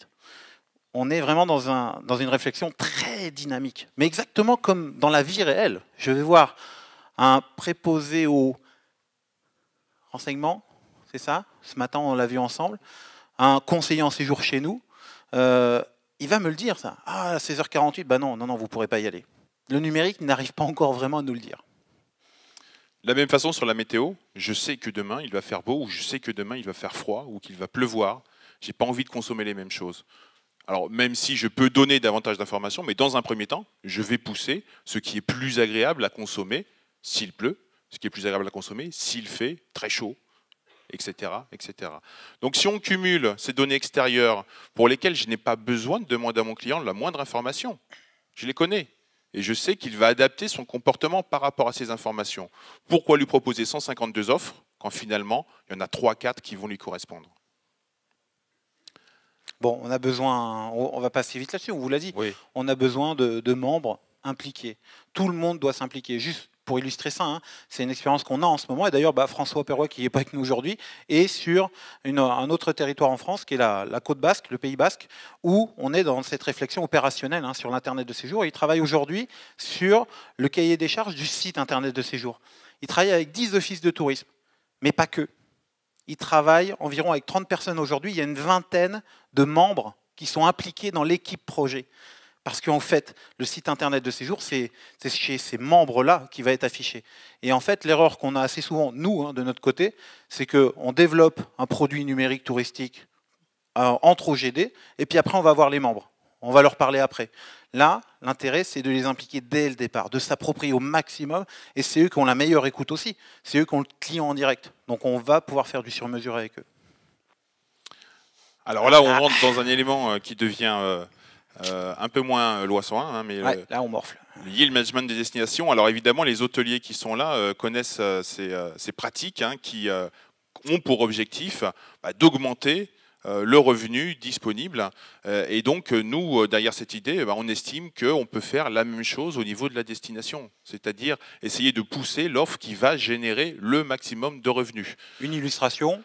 on est vraiment dans, une réflexion très dynamique. Mais exactement comme dans la vie réelle. Je vais voir un préposé au renseignement, c'est ça Ce matin, on l'a vu ensemble. Un conseiller en séjour chez nous, euh, il va me le dire, ça. Ah, à 16h48, bah non, non, non, vous ne pourrez pas y aller. Le numérique n'arrive pas encore vraiment à nous le dire. De la même façon sur la météo, je sais que demain il va faire beau ou je sais que demain il va faire froid ou qu'il va pleuvoir. J'ai pas envie de consommer les mêmes choses. Alors, même si je peux donner davantage d'informations, mais dans un premier temps, je vais pousser ce qui est plus agréable à consommer s'il pleut, ce qui est plus agréable à consommer s'il fait très chaud, etc., etc. Donc, si on cumule ces données extérieures pour lesquelles je n'ai pas besoin de demander à mon client la moindre information, je les connais. Et je sais qu'il va adapter son comportement par rapport à ces informations. Pourquoi lui proposer 152 offres quand finalement, il y en a 3-4 qui vont lui correspondre Bon, on a besoin, on va passer vite là-dessus, on vous l'a dit, on a besoin de, membres impliqués. Tout le monde doit s'impliquer. Juste pour illustrer ça, hein, c'est une expérience qu'on a en ce moment. Et d'ailleurs, bah, François Perroy, qui n'est pas avec nous aujourd'hui, est sur un autre territoire en France, qui est la, côte basque, le Pays basque, où on est dans cette réflexion opérationnelle hein, sur l'Internet de séjour. Et il travaille aujourd'hui sur le cahier des charges du site Internet de séjour. Il travaille avec 10 offices de tourisme, mais pas que il travaille environ avec 30 personnes aujourd'hui. Il y a une vingtaine de membres qui sont impliqués dans l'équipe projet. Parce qu'en fait, le site internet de séjour, jours, c'est chez ces membres-là qui va être affiché. Et en fait, l'erreur qu'on a assez souvent, nous, hein, de notre côté, c'est qu'on développe un produit numérique touristique euh, entre OGD, et puis après, on va voir les membres. On va leur parler après. Là, l'intérêt, c'est de les impliquer dès le départ, de s'approprier au maximum, et c'est eux qui ont la meilleure écoute aussi, c'est eux qui ont le client en direct. Donc on va pouvoir faire du sur-mesure avec eux. Alors là, on ah. rentre dans un élément euh, qui devient euh, euh, un peu moins loi hein, mais là on morfle. Le management des destinations. Alors évidemment, les hôteliers qui sont là connaissent ces, pratiques hein, qui ont pour objectif bah, d'augmenter euh, le revenu disponible. Euh, et donc, euh, nous, derrière cette idée, eh ben, on estime qu'on peut faire la même chose au niveau de la destination, c'est-à-dire essayer de pousser l'offre qui va générer le maximum de revenus. Une illustration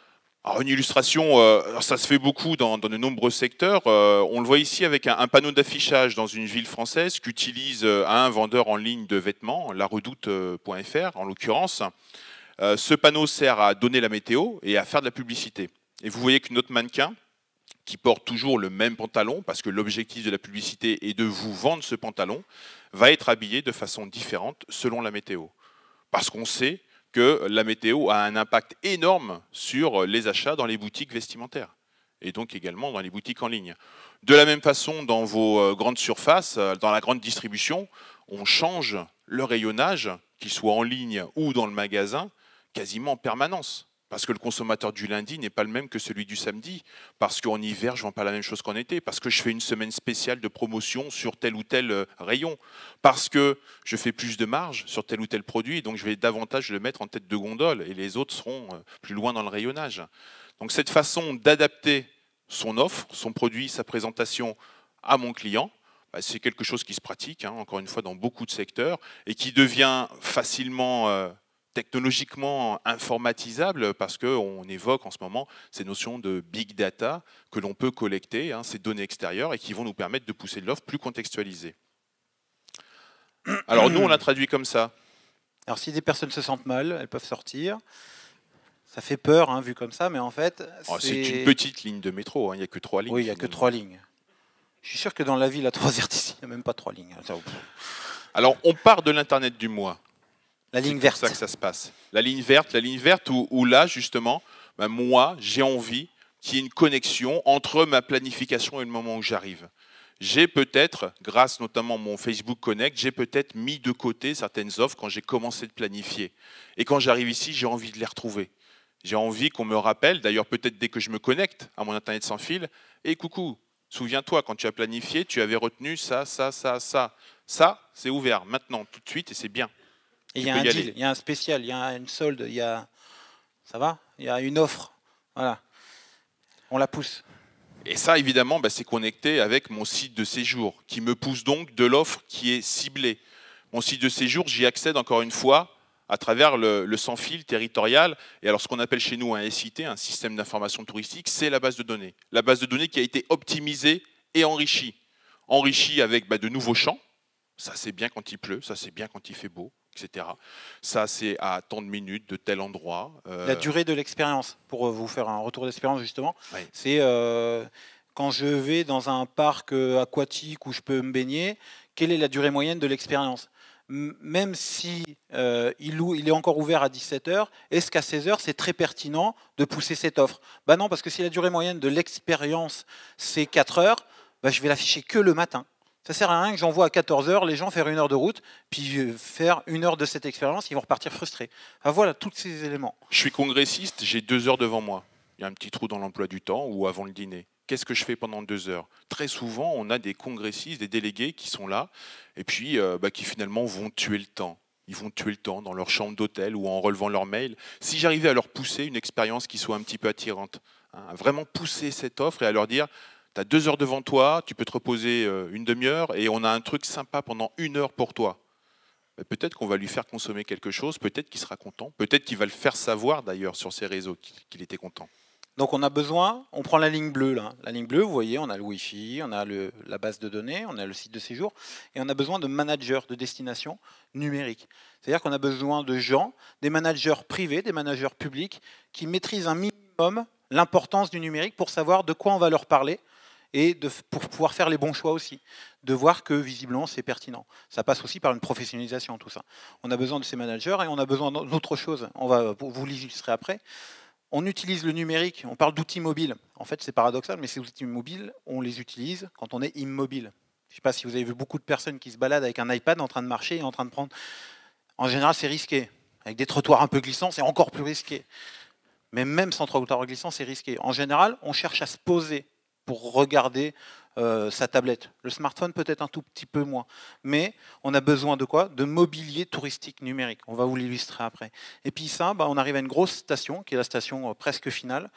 une illustration, ça se fait beaucoup dans, de nombreux secteurs. on le voit ici avec un, panneau d'affichage dans une ville française qu'utilise un vendeur en ligne de vêtements, la redoute.fr en l'occurrence. ce panneau sert à donner la météo et à faire de la publicité. Et vous voyez que notre mannequin, qui porte toujours le même pantalon, parce que l'objectif de la publicité est de vous vendre ce pantalon, va être habillé de façon différente selon la météo. Parce qu'on sait que la météo a un impact énorme sur les achats dans les boutiques vestimentaires et donc également dans les boutiques en ligne. De la même façon, dans vos euh, grandes surfaces, euh, dans la grande distribution, on change le rayonnage, qu'il soit en ligne ou dans le magasin, quasiment en permanence. Parce que le consommateur du lundi n'est pas le même que celui du samedi. Parce qu'en hiver, je ne vends pas la même chose qu'en été. Parce que je fais une semaine spéciale de promotion sur tel ou tel euh, rayon. Parce que je fais plus de marge sur tel ou tel produit. Donc je vais davantage le mettre en tête de gondole. Et les autres seront euh, plus loin dans le rayonnage. Donc cette façon d'adapter son offre, son produit, sa présentation à mon client, bah, c'est quelque chose qui se pratique, hein, encore une fois, dans beaucoup de secteurs. Et qui devient facilement euh, technologiquement informatisable parce qu'on évoque en ce moment ces notions de big data que l'on peut collecter, hein, ces données extérieures, et qui vont nous permettre de pousser de l'offre plus contextualisée. Alors nous, on l'a traduit comme ça. Alors si des personnes se sentent mal, elles peuvent sortir. Ça fait peur, hein, vu comme ça, mais en fait... Oh, c'est une petite ligne de métro, hein, il n'y a que trois lignes. Oui, il n'y a que trois lignes. Je suis sûr que dans la ville à trois d'ici, il n'y a même pas trois lignes. Alors on part de l'Internet du mois. La ligne verte. C'est ça que ça se passe. La ligne verte, la ligne verte où, là, justement, bah, moi, j'ai envie qu'il y ait une connexion entre ma planification et le moment où j'arrive. J'ai peut-être, grâce notamment à mon Facebook Connect, j'ai peut-être mis de côté certaines offres quand j'ai commencé de planifier. Et quand j'arrive ici, j'ai envie de les retrouver. J'ai envie qu'on me rappelle, d'ailleurs peut-être dès que je me connecte à mon Internet sans fil, et coucou, souviens-toi, quand tu as planifié, tu avais retenu ça, ça, ça, ça. Ça, c'est ouvert maintenant, tout de suite, et c'est bien il y a un deal, il y a un spécial, il y a une solde, il y a. Ça va Il y a une offre. Voilà. On la pousse. Et ça, évidemment, bah, c'est connecté avec mon site de séjour, qui me pousse donc de l'offre qui est ciblée. Mon site de séjour, j'y accède encore une fois à travers le, sans-fil territorial. Et alors, ce qu'on appelle chez nous un SIT, un système d'information touristique, c'est la base de données. La base de données qui a été optimisée et enrichie. Enrichie avec bah, de nouveaux champs. Ça, c'est bien quand il pleut, ça, c'est bien quand il fait beau etc. Ça, c'est à tant de minutes, de tel endroit. Euh, la durée de l'expérience, pour euh, vous faire un retour d'expérience justement, c'est euh, quand je vais dans un parc aquatique où je peux me baigner, quelle est la durée moyenne de l'expérience même si il, est encore ouvert à 17h, est-ce qu'à 16h, c'est très pertinent de pousser cette offre Ben non, parce que si la durée moyenne de l'expérience, c'est 4 heures, ben je vais l'afficher que le matin. Ça sert à rien que j'envoie à 14 heures les gens faire une heure de route, puis euh, faire une heure de cette expérience, ils vont repartir frustrés. Ah voilà, tous ces éléments. Je suis congressiste, j'ai deux heures devant moi. Il y a un petit trou dans l'emploi du temps ou avant le dîner. Qu'est-ce que je fais pendant deux heures Très souvent, on a des congressistes, des délégués qui sont là, et puis euh, bah, qui finalement vont tuer le temps. Ils vont tuer le temps dans leur chambre d'hôtel ou en relevant leur mail. Si j'arrivais à leur pousser une expérience qui soit un petit peu attirante, hein, à vraiment pousser cette offre et à leur dire tu as deux heures devant toi, tu peux te reposer euh, une demi-heure et on a un truc sympa pendant une heure pour toi. Peut-être qu'on va lui faire consommer quelque chose, peut-être qu'il sera content, peut-être qu'il va le faire savoir d'ailleurs sur ses réseaux qu'il était content. Donc on a besoin, on prend la ligne bleue là. La ligne bleue, vous voyez, on a le Wi-Fi, on a le, la base de données, on a le site de séjour, et on a besoin de managers de destination numérique. C'est-à-dire qu'on a besoin de gens, des managers privés, des managers publics, qui maîtrisent un minimum l'importance du numérique pour savoir de quoi on va leur parler, et de, pour pouvoir faire les bons choix aussi, de voir que visiblement c'est pertinent. Ça passe aussi par une professionnalisation, tout ça. On a besoin de ces managers et on a besoin d'autre chose. On va vous l'illustrer après. On utilise le numérique, on parle d'outils mobiles. En fait, c'est paradoxal, mais ces outils mobiles, on les utilise quand on est immobile. Je ne sais pas si vous avez vu beaucoup de personnes qui se baladent avec un iPad en train de marcher et en train de prendre. En général, c'est risqué. Avec des trottoirs un peu glissants, c'est encore plus risqué. Mais même sans trottoir glissant, c'est risqué. En général, on cherche à se poser pour regarder euh, sa tablette. Le smartphone peut-être un tout petit peu moins. Mais on a besoin de quoi De mobilier touristique numérique. On va vous l'illustrer après. Et puis ça, bah, on arrive à une grosse station, qui est la station euh, presque finale.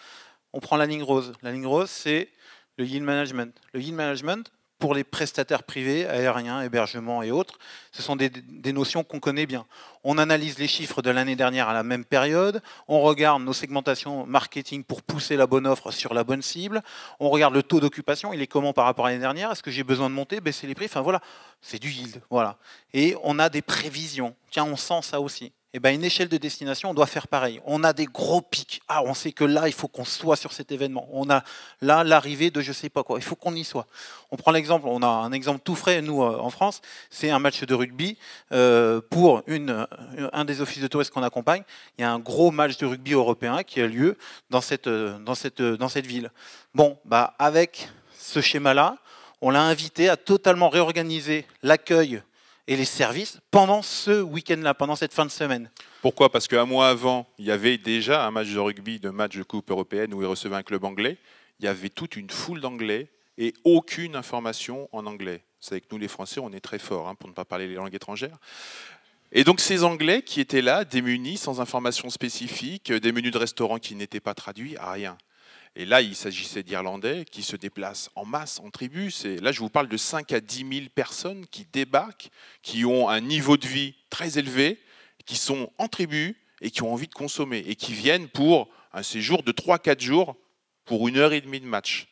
On prend la ligne rose. La ligne rose, c'est le yield management. Le yield management, pour les prestataires privés, aériens, hébergements et autres. Ce sont des, des notions qu'on connaît bien. On analyse les chiffres de l'année dernière à la même période, on regarde nos segmentations marketing pour pousser la bonne offre sur la bonne cible, on regarde le taux d'occupation, il est comment par rapport à l'année dernière, est-ce que j'ai besoin de monter, baisser les prix, enfin voilà, c'est du yield, voilà. Et on a des prévisions. Tiens, on sent ça aussi. Eh ben, une échelle de destination, on doit faire pareil. On a des gros pics. Ah, on sait que là, il faut qu'on soit sur cet événement. On a là l'arrivée de je sais pas quoi. Il faut qu'on y soit. On prend l'exemple, on a un exemple tout frais, nous, euh, en France. C'est un match de rugby euh, pour une, euh, un des offices de tourisme qu'on accompagne. Il y a un gros match de rugby européen qui a lieu dans cette, dans cette, dans cette ville. Bon, bah, avec ce schéma-là, on l'a invité à totalement réorganiser l'accueil et les services pendant ce week-end-là, pendant cette fin de semaine. Pourquoi Parce qu'un mois avant, il y avait déjà un match de rugby, de match de Coupe européenne où il recevait un club anglais. Il y avait toute une foule d'anglais et aucune information en anglais. C'est que nous les Français, on est très forts hein, pour ne pas parler les langues étrangères. Et donc ces Anglais qui étaient là, démunis, sans information spécifique, euh, des menus de restaurants qui n'étaient pas traduits, à rien. Et là, il s'agissait d'Irlandais qui se déplacent en masse, en tribu. Là, je vous parle de 5 à 10 000 personnes qui débarquent, qui ont un niveau de vie très élevé, qui sont en tribu et qui ont envie de consommer, et qui viennent pour un séjour de 3-4 jours pour une heure et demie de match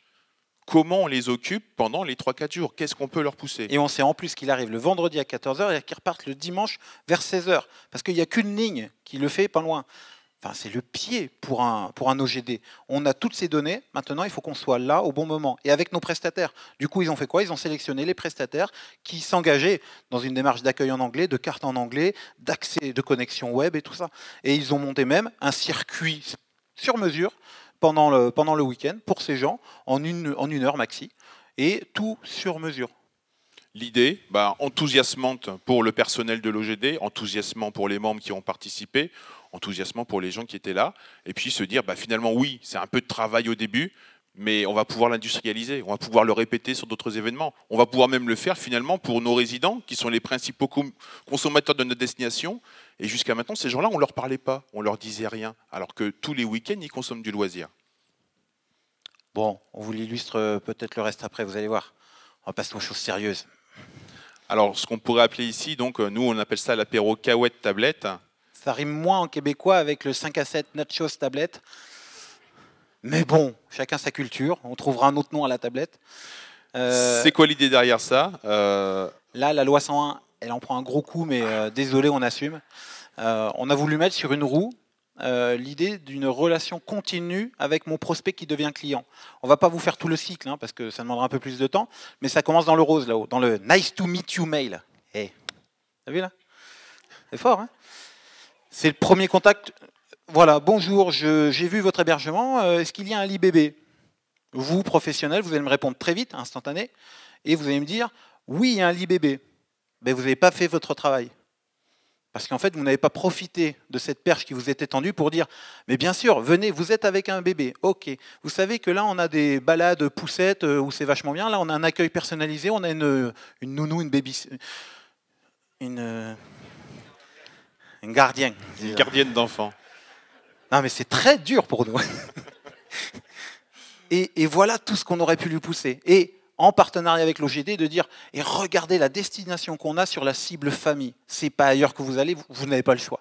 comment on les occupe pendant les 3-4 jours, qu'est-ce qu'on peut leur pousser. Et on sait en plus qu'il arrive le vendredi à 14h et qu'ils repartent le dimanche vers 16h, parce qu'il n'y a qu'une ligne qui le fait pas loin c'est le pied pour un, OGD. On a toutes ces données. Maintenant, il faut qu'on soit là au bon moment. Et avec nos prestataires. Du coup, ils ont fait quoi Ils ont sélectionné les prestataires qui s'engageaient dans une démarche d'accueil en anglais, de carte en anglais, d'accès, de connexion web et tout ça. Et ils ont monté même un circuit sur mesure pendant le, week-end pour ces gens en une, en heure maxi. Et tout sur mesure l'idée, bah, enthousiasmante pour le personnel de l'OGD, enthousiasmant pour les membres qui ont participé enthousiasmant pour les gens qui étaient là. Et puis se dire, bah, finalement, oui, c'est un peu de travail au début, mais on va pouvoir l'industrialiser, on va pouvoir le répéter sur d'autres événements. On va pouvoir même le faire finalement pour nos résidents, qui sont les principaux consommateurs de notre destination. Et jusqu'à maintenant, ces gens-là, on ne leur parlait pas, on ne leur disait rien, alors que tous les week-ends, ils consomment du loisir. Bon, on vous l'illustre euh, peut-être le reste après, vous allez voir. On passe aux choses sérieuses. Alors, ce qu'on pourrait appeler ici, donc, euh, nous, on appelle ça l'apéro cahouette tablette. Ça rime moins en québécois avec le 5 à 7 nachos tablette. Mais bon, chacun sa culture. On trouvera un autre nom à la tablette. Euh, C'est quoi l'idée derrière ça euh, Là, la loi 101, elle en prend un gros coup, mais euh, désolé, on assume. on a voulu mettre sur une roue l'idée d'une relation continue avec mon prospect qui devient client. On va pas vous faire tout le cycle, hein, parce que ça demandera un peu plus de temps, mais ça commence dans le rose là-haut, dans le nice to meet you mail. Hey. Eh, t'as vu là C'est fort, hein c'est le premier contact. Voilà, bonjour, j'ai vu votre hébergement, euh, est-ce qu'il y a un lit bébé Vous, professionnel, vous allez me répondre très vite, instantané, et vous allez me dire, oui, il y a un lit bébé. Mais vous n'avez pas fait votre travail. Parce qu'en fait, vous n'avez pas profité de cette perche qui vous était tendue pour dire, mais bien sûr, venez, vous êtes avec un bébé, ok. Vous savez que là, on a des balades poussettes euh, où c'est vachement bien, là, on a un accueil personnalisé, on a une, une nounou, une baby... Une, une gardienne. Une gardienne d'enfants. Non, mais c'est très dur pour nous. et, voilà tout ce qu'on aurait pu lui pousser. Et en partenariat avec l'OGD, de dire et regardez la destination qu'on a sur la cible famille. C'est pas ailleurs que vous allez, vous, n'avez pas le choix.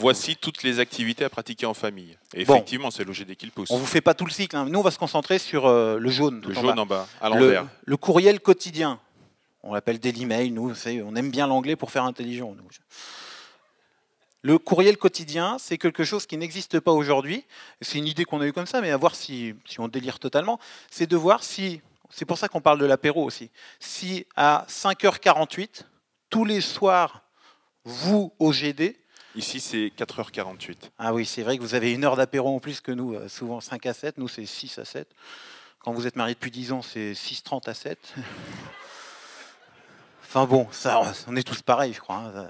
Voici toutes les activités à pratiquer en famille. effectivement, c'est l'OGD qui le pousse. On vous fait pas tout le cycle. Hein. Nous, on va se concentrer sur euh, le jaune. le jaune en bas, à l'envers. Le, courriel quotidien. On l'appelle Daily Mail. Nous, on aime bien l'anglais pour faire intelligent. Le courriel quotidien, c'est quelque chose qui n'existe pas aujourd'hui. C'est une idée qu'on a eue comme ça, mais à voir si, on délire totalement. C'est de voir si, c'est pour ça qu'on parle de l'apéro aussi, si à 5h48, tous les soirs, vous, au GD... Ici, c'est 4h48. Ah oui, c'est vrai que vous avez une heure d'apéro en plus que nous, euh, souvent 5 à 7, nous c'est 6 à 7. Quand vous êtes marié depuis 10 ans, c'est 6h30 à 7. enfin bon, on est tous pareils, je crois. Hein.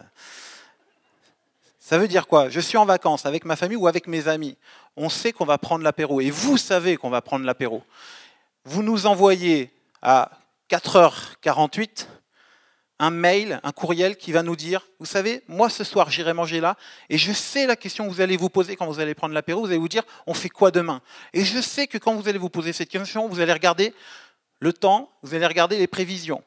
Ça veut dire quoi Je suis en vacances avec ma famille ou avec mes amis. On sait qu'on va prendre l'apéro et vous savez qu'on va prendre l'apéro. Vous nous envoyez à 4h48 un mail, un courriel qui va nous dire, vous savez, moi ce soir j'irai manger là, et je sais la question que vous allez vous poser quand vous allez prendre l'apéro, vous allez vous dire, on fait quoi demain Et je sais que quand vous allez vous poser cette question, vous allez regarder le temps, vous allez regarder les prévisions.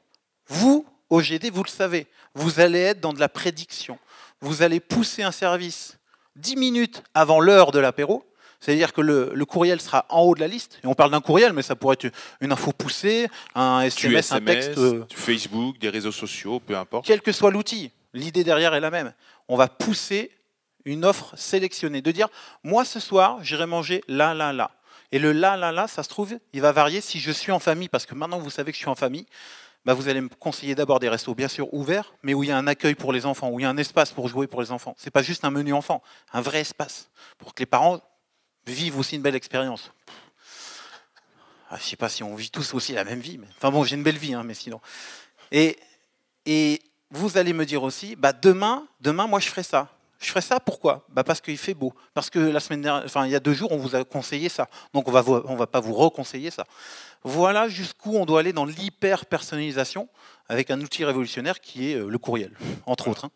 Vous, GD, vous le savez, vous allez être dans de la prédiction vous allez pousser un service 10 minutes avant l'heure de l'apéro, c'est-à-dire que le, courriel sera en haut de la liste. Et on parle d'un courriel, mais ça pourrait être une info poussée, un SMS, un texte. Euh, Facebook, des réseaux sociaux, peu importe. Quel que soit l'outil, l'idée derrière est la même. On va pousser une offre sélectionnée, de dire moi ce soir j'irai manger là, là, là. Et le là, là, là, ça se trouve, il va varier si je suis en famille, parce que maintenant vous savez que je suis en famille. Bah, vous allez me conseiller d'abord des restos bien sûr ouverts, mais où il y a un accueil pour les enfants, où il y a un espace pour jouer pour les enfants. Ce n'est pas juste un menu enfant, un vrai espace pour que les parents vivent aussi une belle expérience. Je ah, je sais pas si on vit tous aussi la même vie, mais enfin bon, j'ai une belle vie, hein, mais sinon. Et, et vous allez me dire aussi, bah demain, demain moi je ferai ça. Je ferai ça pourquoi bah, Parce qu'il fait beau. Parce que la semaine dernière, enfin, il y a deux jours, on vous a conseillé ça. Donc on va, on va pas vous reconseiller ça. Voilà jusqu'où on doit aller dans l'hyper-personnalisation avec un outil révolutionnaire qui est euh, le courriel, entre autres. Hein.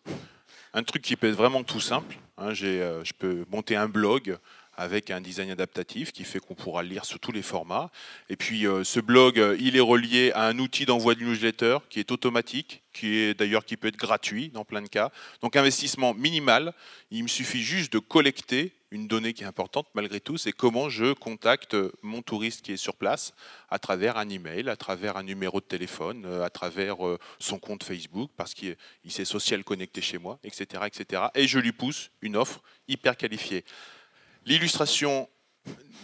Un truc qui peut être vraiment tout simple. Hein, euh, je peux monter un blog, avec un design adaptatif qui fait qu'on pourra le lire sous tous les formats. Et puis euh, ce blog, euh, il est relié à un outil d'envoi de newsletter qui est automatique, qui est d'ailleurs qui peut être gratuit dans plein de cas. Donc investissement minimal, il me suffit juste de collecter une donnée qui est importante malgré tout, c'est comment je contacte mon touriste qui est sur place à travers un email, à travers un numéro de téléphone, euh, à travers son compte Facebook parce qu'il s'est social connecté chez moi, etc., etc. Et je lui pousse une offre hyper qualifiée. L'illustration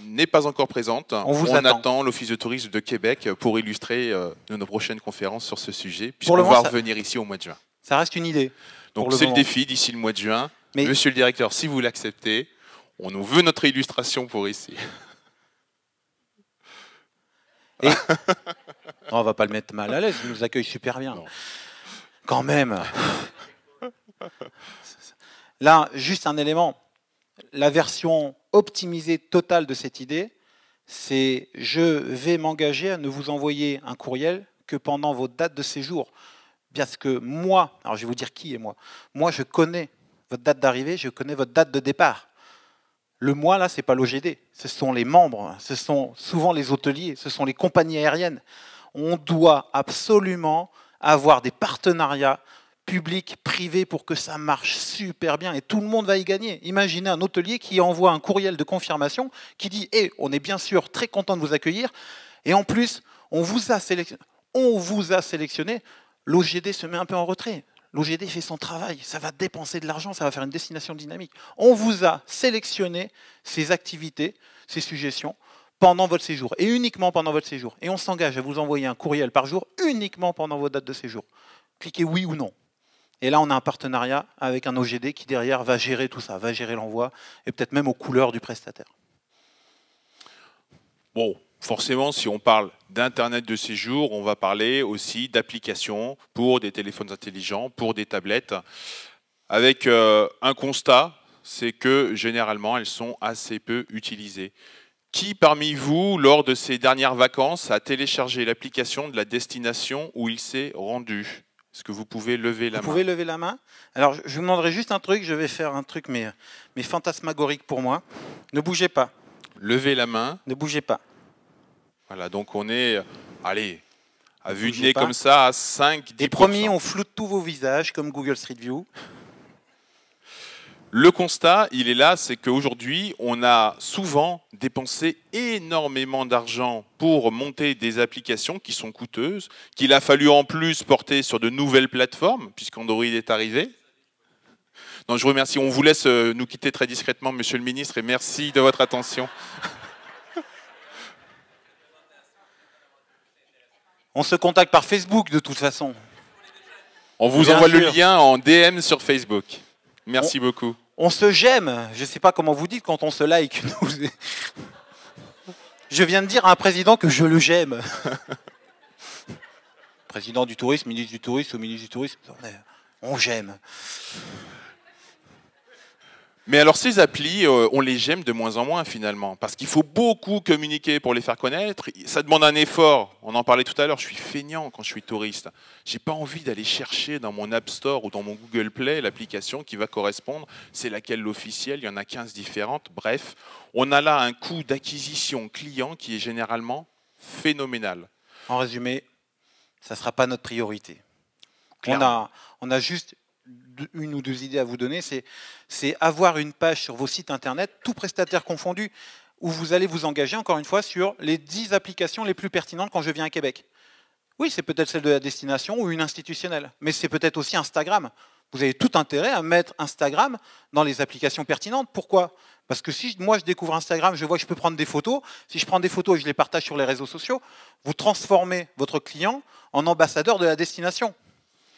n'est pas encore présente. On, vous en attend, l'Office de tourisme de Québec pour illustrer euh, nos prochaines conférences sur ce sujet, puisqu'on va revenir ici au mois de juin. Ça reste une idée. Donc c'est le, défi d'ici le mois de juin. Monsieur le directeur, si vous l'acceptez, on nous veut notre illustration pour ici. On on va pas le mettre mal à l'aise, il nous accueille super bien. Quand même. Là, juste un élément la version optimisée totale de cette idée, c'est je vais m'engager à ne vous envoyer un courriel que pendant votre date de séjour. bien que moi, alors je vais vous dire qui est moi, moi je connais votre date d'arrivée, je connais votre date de départ. Le moi, là, ce n'est pas l'OGD, ce sont les membres, ce sont souvent les hôteliers, ce sont les compagnies aériennes. On doit absolument avoir des partenariats public, privé, pour que ça marche super bien et tout le monde va y gagner. Imaginez un hôtelier qui envoie un courriel de confirmation qui dit eh on est bien sûr très content de vous accueillir et en plus, on vous a sélectionné. On vous a sélectionné. L'OGD se met un peu en retrait. L'OGD fait son travail, ça va dépenser de l'argent, ça va faire une destination dynamique. On vous a sélectionné ces activités, ces suggestions pendant votre séjour et uniquement pendant votre séjour. Et on s'engage à vous envoyer un courriel par jour uniquement pendant vos dates de séjour. Cliquez oui ou non. Et là, on a un partenariat avec un OGD qui, derrière, va gérer tout ça, va gérer l'envoi, et peut-être même aux couleurs du prestataire. Bon, forcément, si on parle d'Internet de séjour, on va parler aussi d'applications pour des téléphones intelligents, pour des tablettes, avec euh, un constat, c'est que généralement, elles sont assez peu utilisées. Qui parmi vous, lors de ces dernières vacances, a téléchargé l'application de la destination où il s'est rendu est-ce que vous pouvez lever la main Vous pouvez lever la main Alors, je vous demanderai juste un truc, je vais faire un truc, mais, mais fantasmagorique pour moi. Ne bougez pas. Levez la main. Ne bougez pas. Voilà, donc on est, allez, à vue de nez comme ça, à 5, 10 Et promis, on floute tous vos visages, comme Google Street View. Le constat, il est là, c'est qu'aujourd'hui, on a souvent dépensé énormément d'argent pour monter des applications qui sont coûteuses, qu'il a fallu en plus porter sur de nouvelles plateformes, puisqu'Android est arrivé. Donc je vous remercie. On vous laisse euh, nous quitter très discrètement, Monsieur le Ministre, et merci de votre attention. On se contacte par Facebook de toute façon. On vous envoie le lien en DM sur Facebook. Merci beaucoup. On se j'aime. Je ne sais pas comment vous dites quand on se like. je viens de dire à un président que je le j'aime. président du tourisme, ministre du tourisme au ministre du tourisme, on j'aime. Mais alors ces applis, euh, on les j'aime de moins en moins finalement, parce qu'il faut beaucoup communiquer pour les faire connaître. Ça demande un effort. On en parlait tout à l'heure. Je suis feignant quand je suis touriste. J'ai pas envie d'aller chercher dans mon App Store ou dans mon Google Play l'application qui va correspondre. C'est laquelle l'officielle Il y en a 15 différentes. Bref, on a là un coût d'acquisition client qui est généralement phénoménal. En résumé, ça ne sera pas notre priorité. On a, on a juste une ou deux idées à vous donner, c'est avoir une page sur vos sites internet, tout prestataire confondu, où vous allez vous engager, encore une fois, sur les 10 applications les plus pertinentes quand je viens à Québec. Oui, c'est peut-être celle de la destination ou une institutionnelle, mais c'est peut-être aussi Instagram. Vous avez tout intérêt à mettre Instagram dans les applications pertinentes. Pourquoi Parce que si moi je découvre Instagram, je vois que je peux prendre des photos. Si je prends des photos et je les partage sur les réseaux sociaux, vous transformez votre client en ambassadeur de la destination.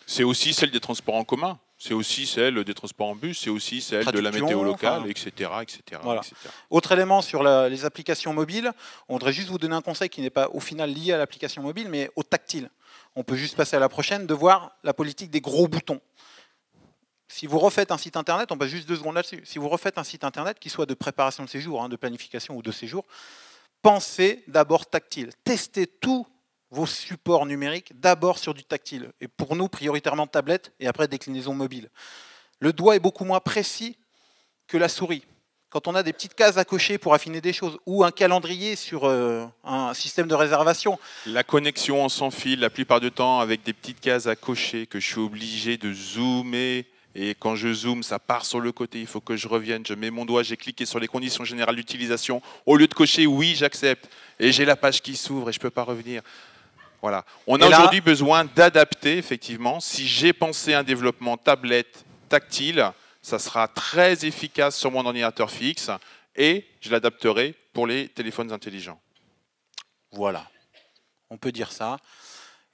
C'est aussi celle des transports en commun. C'est aussi celle des transports en bus, c'est aussi celle de la météo locale, etc. etc., Autre élément sur les applications mobiles, on voudrait juste vous donner un conseil qui n'est pas au final lié à l'application mobile, mais au tactile. On peut juste passer à la prochaine, de voir la politique des gros boutons. Si vous refaites un site internet, on passe juste deux secondes là-dessus. Si vous refaites un site internet, qui soit de préparation de séjour, hein, de planification ou de séjour, pensez d'abord tactile. Testez tout vos supports numériques d'abord sur du tactile, et pour nous prioritairement tablette et après déclinaison mobile. Le doigt est beaucoup moins précis que la souris. Quand on a des petites cases à cocher pour affiner des choses, ou un calendrier sur euh, un système de réservation. La connexion en sans fil, la plupart du temps, avec des petites cases à cocher que je suis obligé de zoomer et quand je zoome, ça part sur le côté, il faut que je revienne, je mets mon doigt, j'ai cliqué sur les conditions générales d'utilisation, au lieu de cocher oui, j'accepte, et j'ai la page qui s'ouvre et je ne peux pas revenir. On a aujourd'hui besoin d'adapter, effectivement. Si j'ai pensé un développement tablette tactile, ça sera très efficace sur mon ordinateur fixe et je l'adapterai pour les téléphones intelligents. Voilà. On peut dire ça.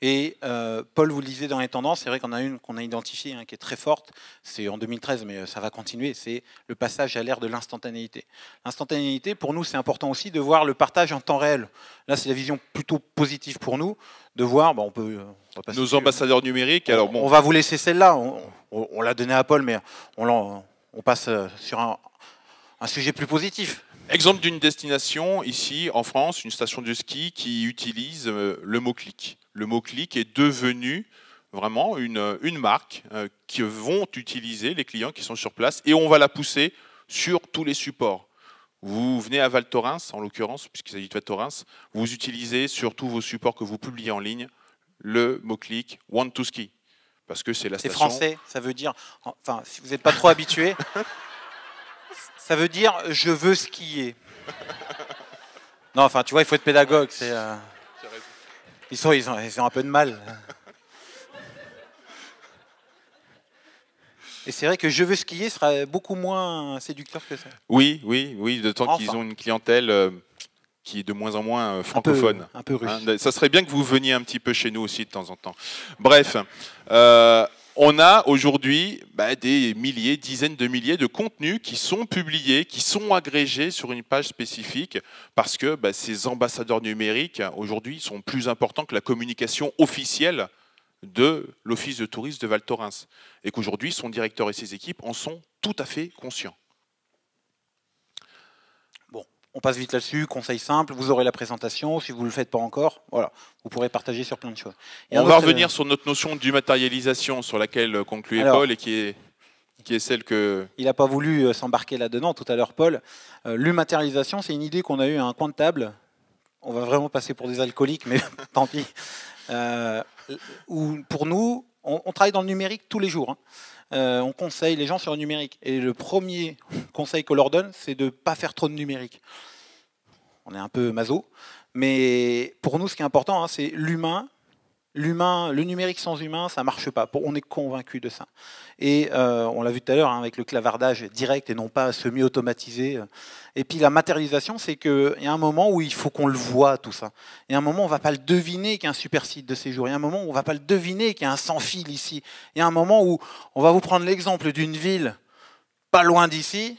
Et euh, Paul, vous le disiez dans les tendances, c'est vrai qu'on a une qu'on a identifiée, hein, qui est très forte, c'est en 2013, mais euh, ça va continuer, c'est le passage à l'ère de l'instantanéité. L'instantanéité, pour nous, c'est important aussi de voir le partage en temps réel. Là, c'est la vision plutôt positive pour nous, de voir, on peut... Euh, Nos ambassadeurs numériques, alors bon... On va vous laisser celle-là, on, l'a donnée à Paul, mais on, on passe sur un, un sujet plus positif. Exemple d'une destination ici en France, une station de ski qui utilise le mot clic le mot clic est devenu vraiment une, une marque euh, que vont utiliser les clients qui sont sur place et on va la pousser sur tous les supports. Vous venez à Val Thorens, en l'occurrence, puisqu'il s'agit de Val Thorens, vous utilisez sur tous vos supports que vous publiez en ligne le mot-clic Want to Ski. Parce que c'est la station. C'est français, ça veut dire. Enfin, si vous n'êtes pas trop habitué, ça veut dire je veux skier. Non, enfin, tu vois, il faut être pédagogue. C'est. Euh, ils, ont, un peu de mal. Et c'est vrai que je veux skier sera beaucoup moins séducteur que ça. Oui, oui, oui, D'autant qu'ils ont une clientèle euh, qui est de moins en moins euh, francophone. Un peu, russe. Hein, ça serait bien que vous veniez un petit peu chez nous aussi de temps en temps. Bref, euh, on a aujourd'hui bah, des milliers, dizaines de milliers de contenus qui sont publiés, qui sont agrégés sur une page spécifique, parce que bah, ces ambassadeurs numériques, hein, aujourd'hui, sont plus importants que la communication officielle de l'Office de tourisme de Val Thorens, et qu'aujourd'hui, son directeur et ses équipes en sont tout à fait conscients on passe vite là-dessus, conseil simple, vous aurez la présentation, si vous ne le faites pas encore, voilà, vous pourrez partager sur plein de choses. on va revenir euh, sur notre notion d'immatérialisation sur laquelle euh, concluait Paul et qui est, qui est celle que... Il n'a pas voulu euh, s'embarquer là-dedans tout à l'heure, Paul. Euh, L'immatérialisation, c'est une idée qu'on a eue à un coin de table, on va vraiment passer pour des alcooliques, mais tant pis, pour nous, on, travaille dans le numérique tous les jours. Hein. Euh, on conseille les gens sur le numérique. Et le premier conseil qu'on leur donne, c'est de ne pas faire trop de numérique. On est un peu maso. Mais pour nous, ce qui est important, hein, c'est l'humain l'humain, le numérique sans humain, ça marche pas. On est convaincu de ça. Et euh, on l'a vu tout à l'heure hein, avec le clavardage direct et non pas semi-automatisé. Et puis la matérialisation, c'est qu'il y a un moment où il faut qu'on le voit tout ça. Il y a un moment où on va pas le deviner qu'il y a un super site de séjour. Il y a un moment où on va pas le deviner qu'il y a un sans fil ici. Il y a un moment où on va vous prendre l'exemple d'une ville pas loin d'ici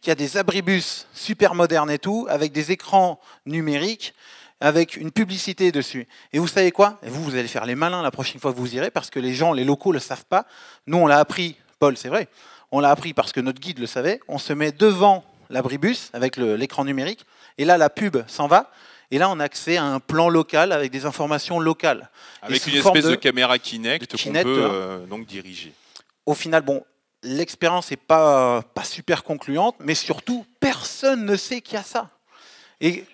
qui a des abribus super modernes et tout, avec des écrans numériques avec une publicité dessus. Et vous savez quoi Vous, vous allez faire les malins la prochaine fois que vous irez, parce que les gens, les locaux ne le savent pas. Nous, on l'a appris, Paul, c'est vrai, on l'a appris parce que notre guide le savait. On se met devant l'abribus avec l'écran numérique, et là, la pub s'en va. Et là, on a accès à un plan local avec des informations locales. Avec une espèce de, caméra Kinect, Kinect qu'on peut hein. euh, donc diriger. Au final, bon, l'expérience n'est pas, pas super concluante, mais surtout, personne ne sait qu'il y a ça. Et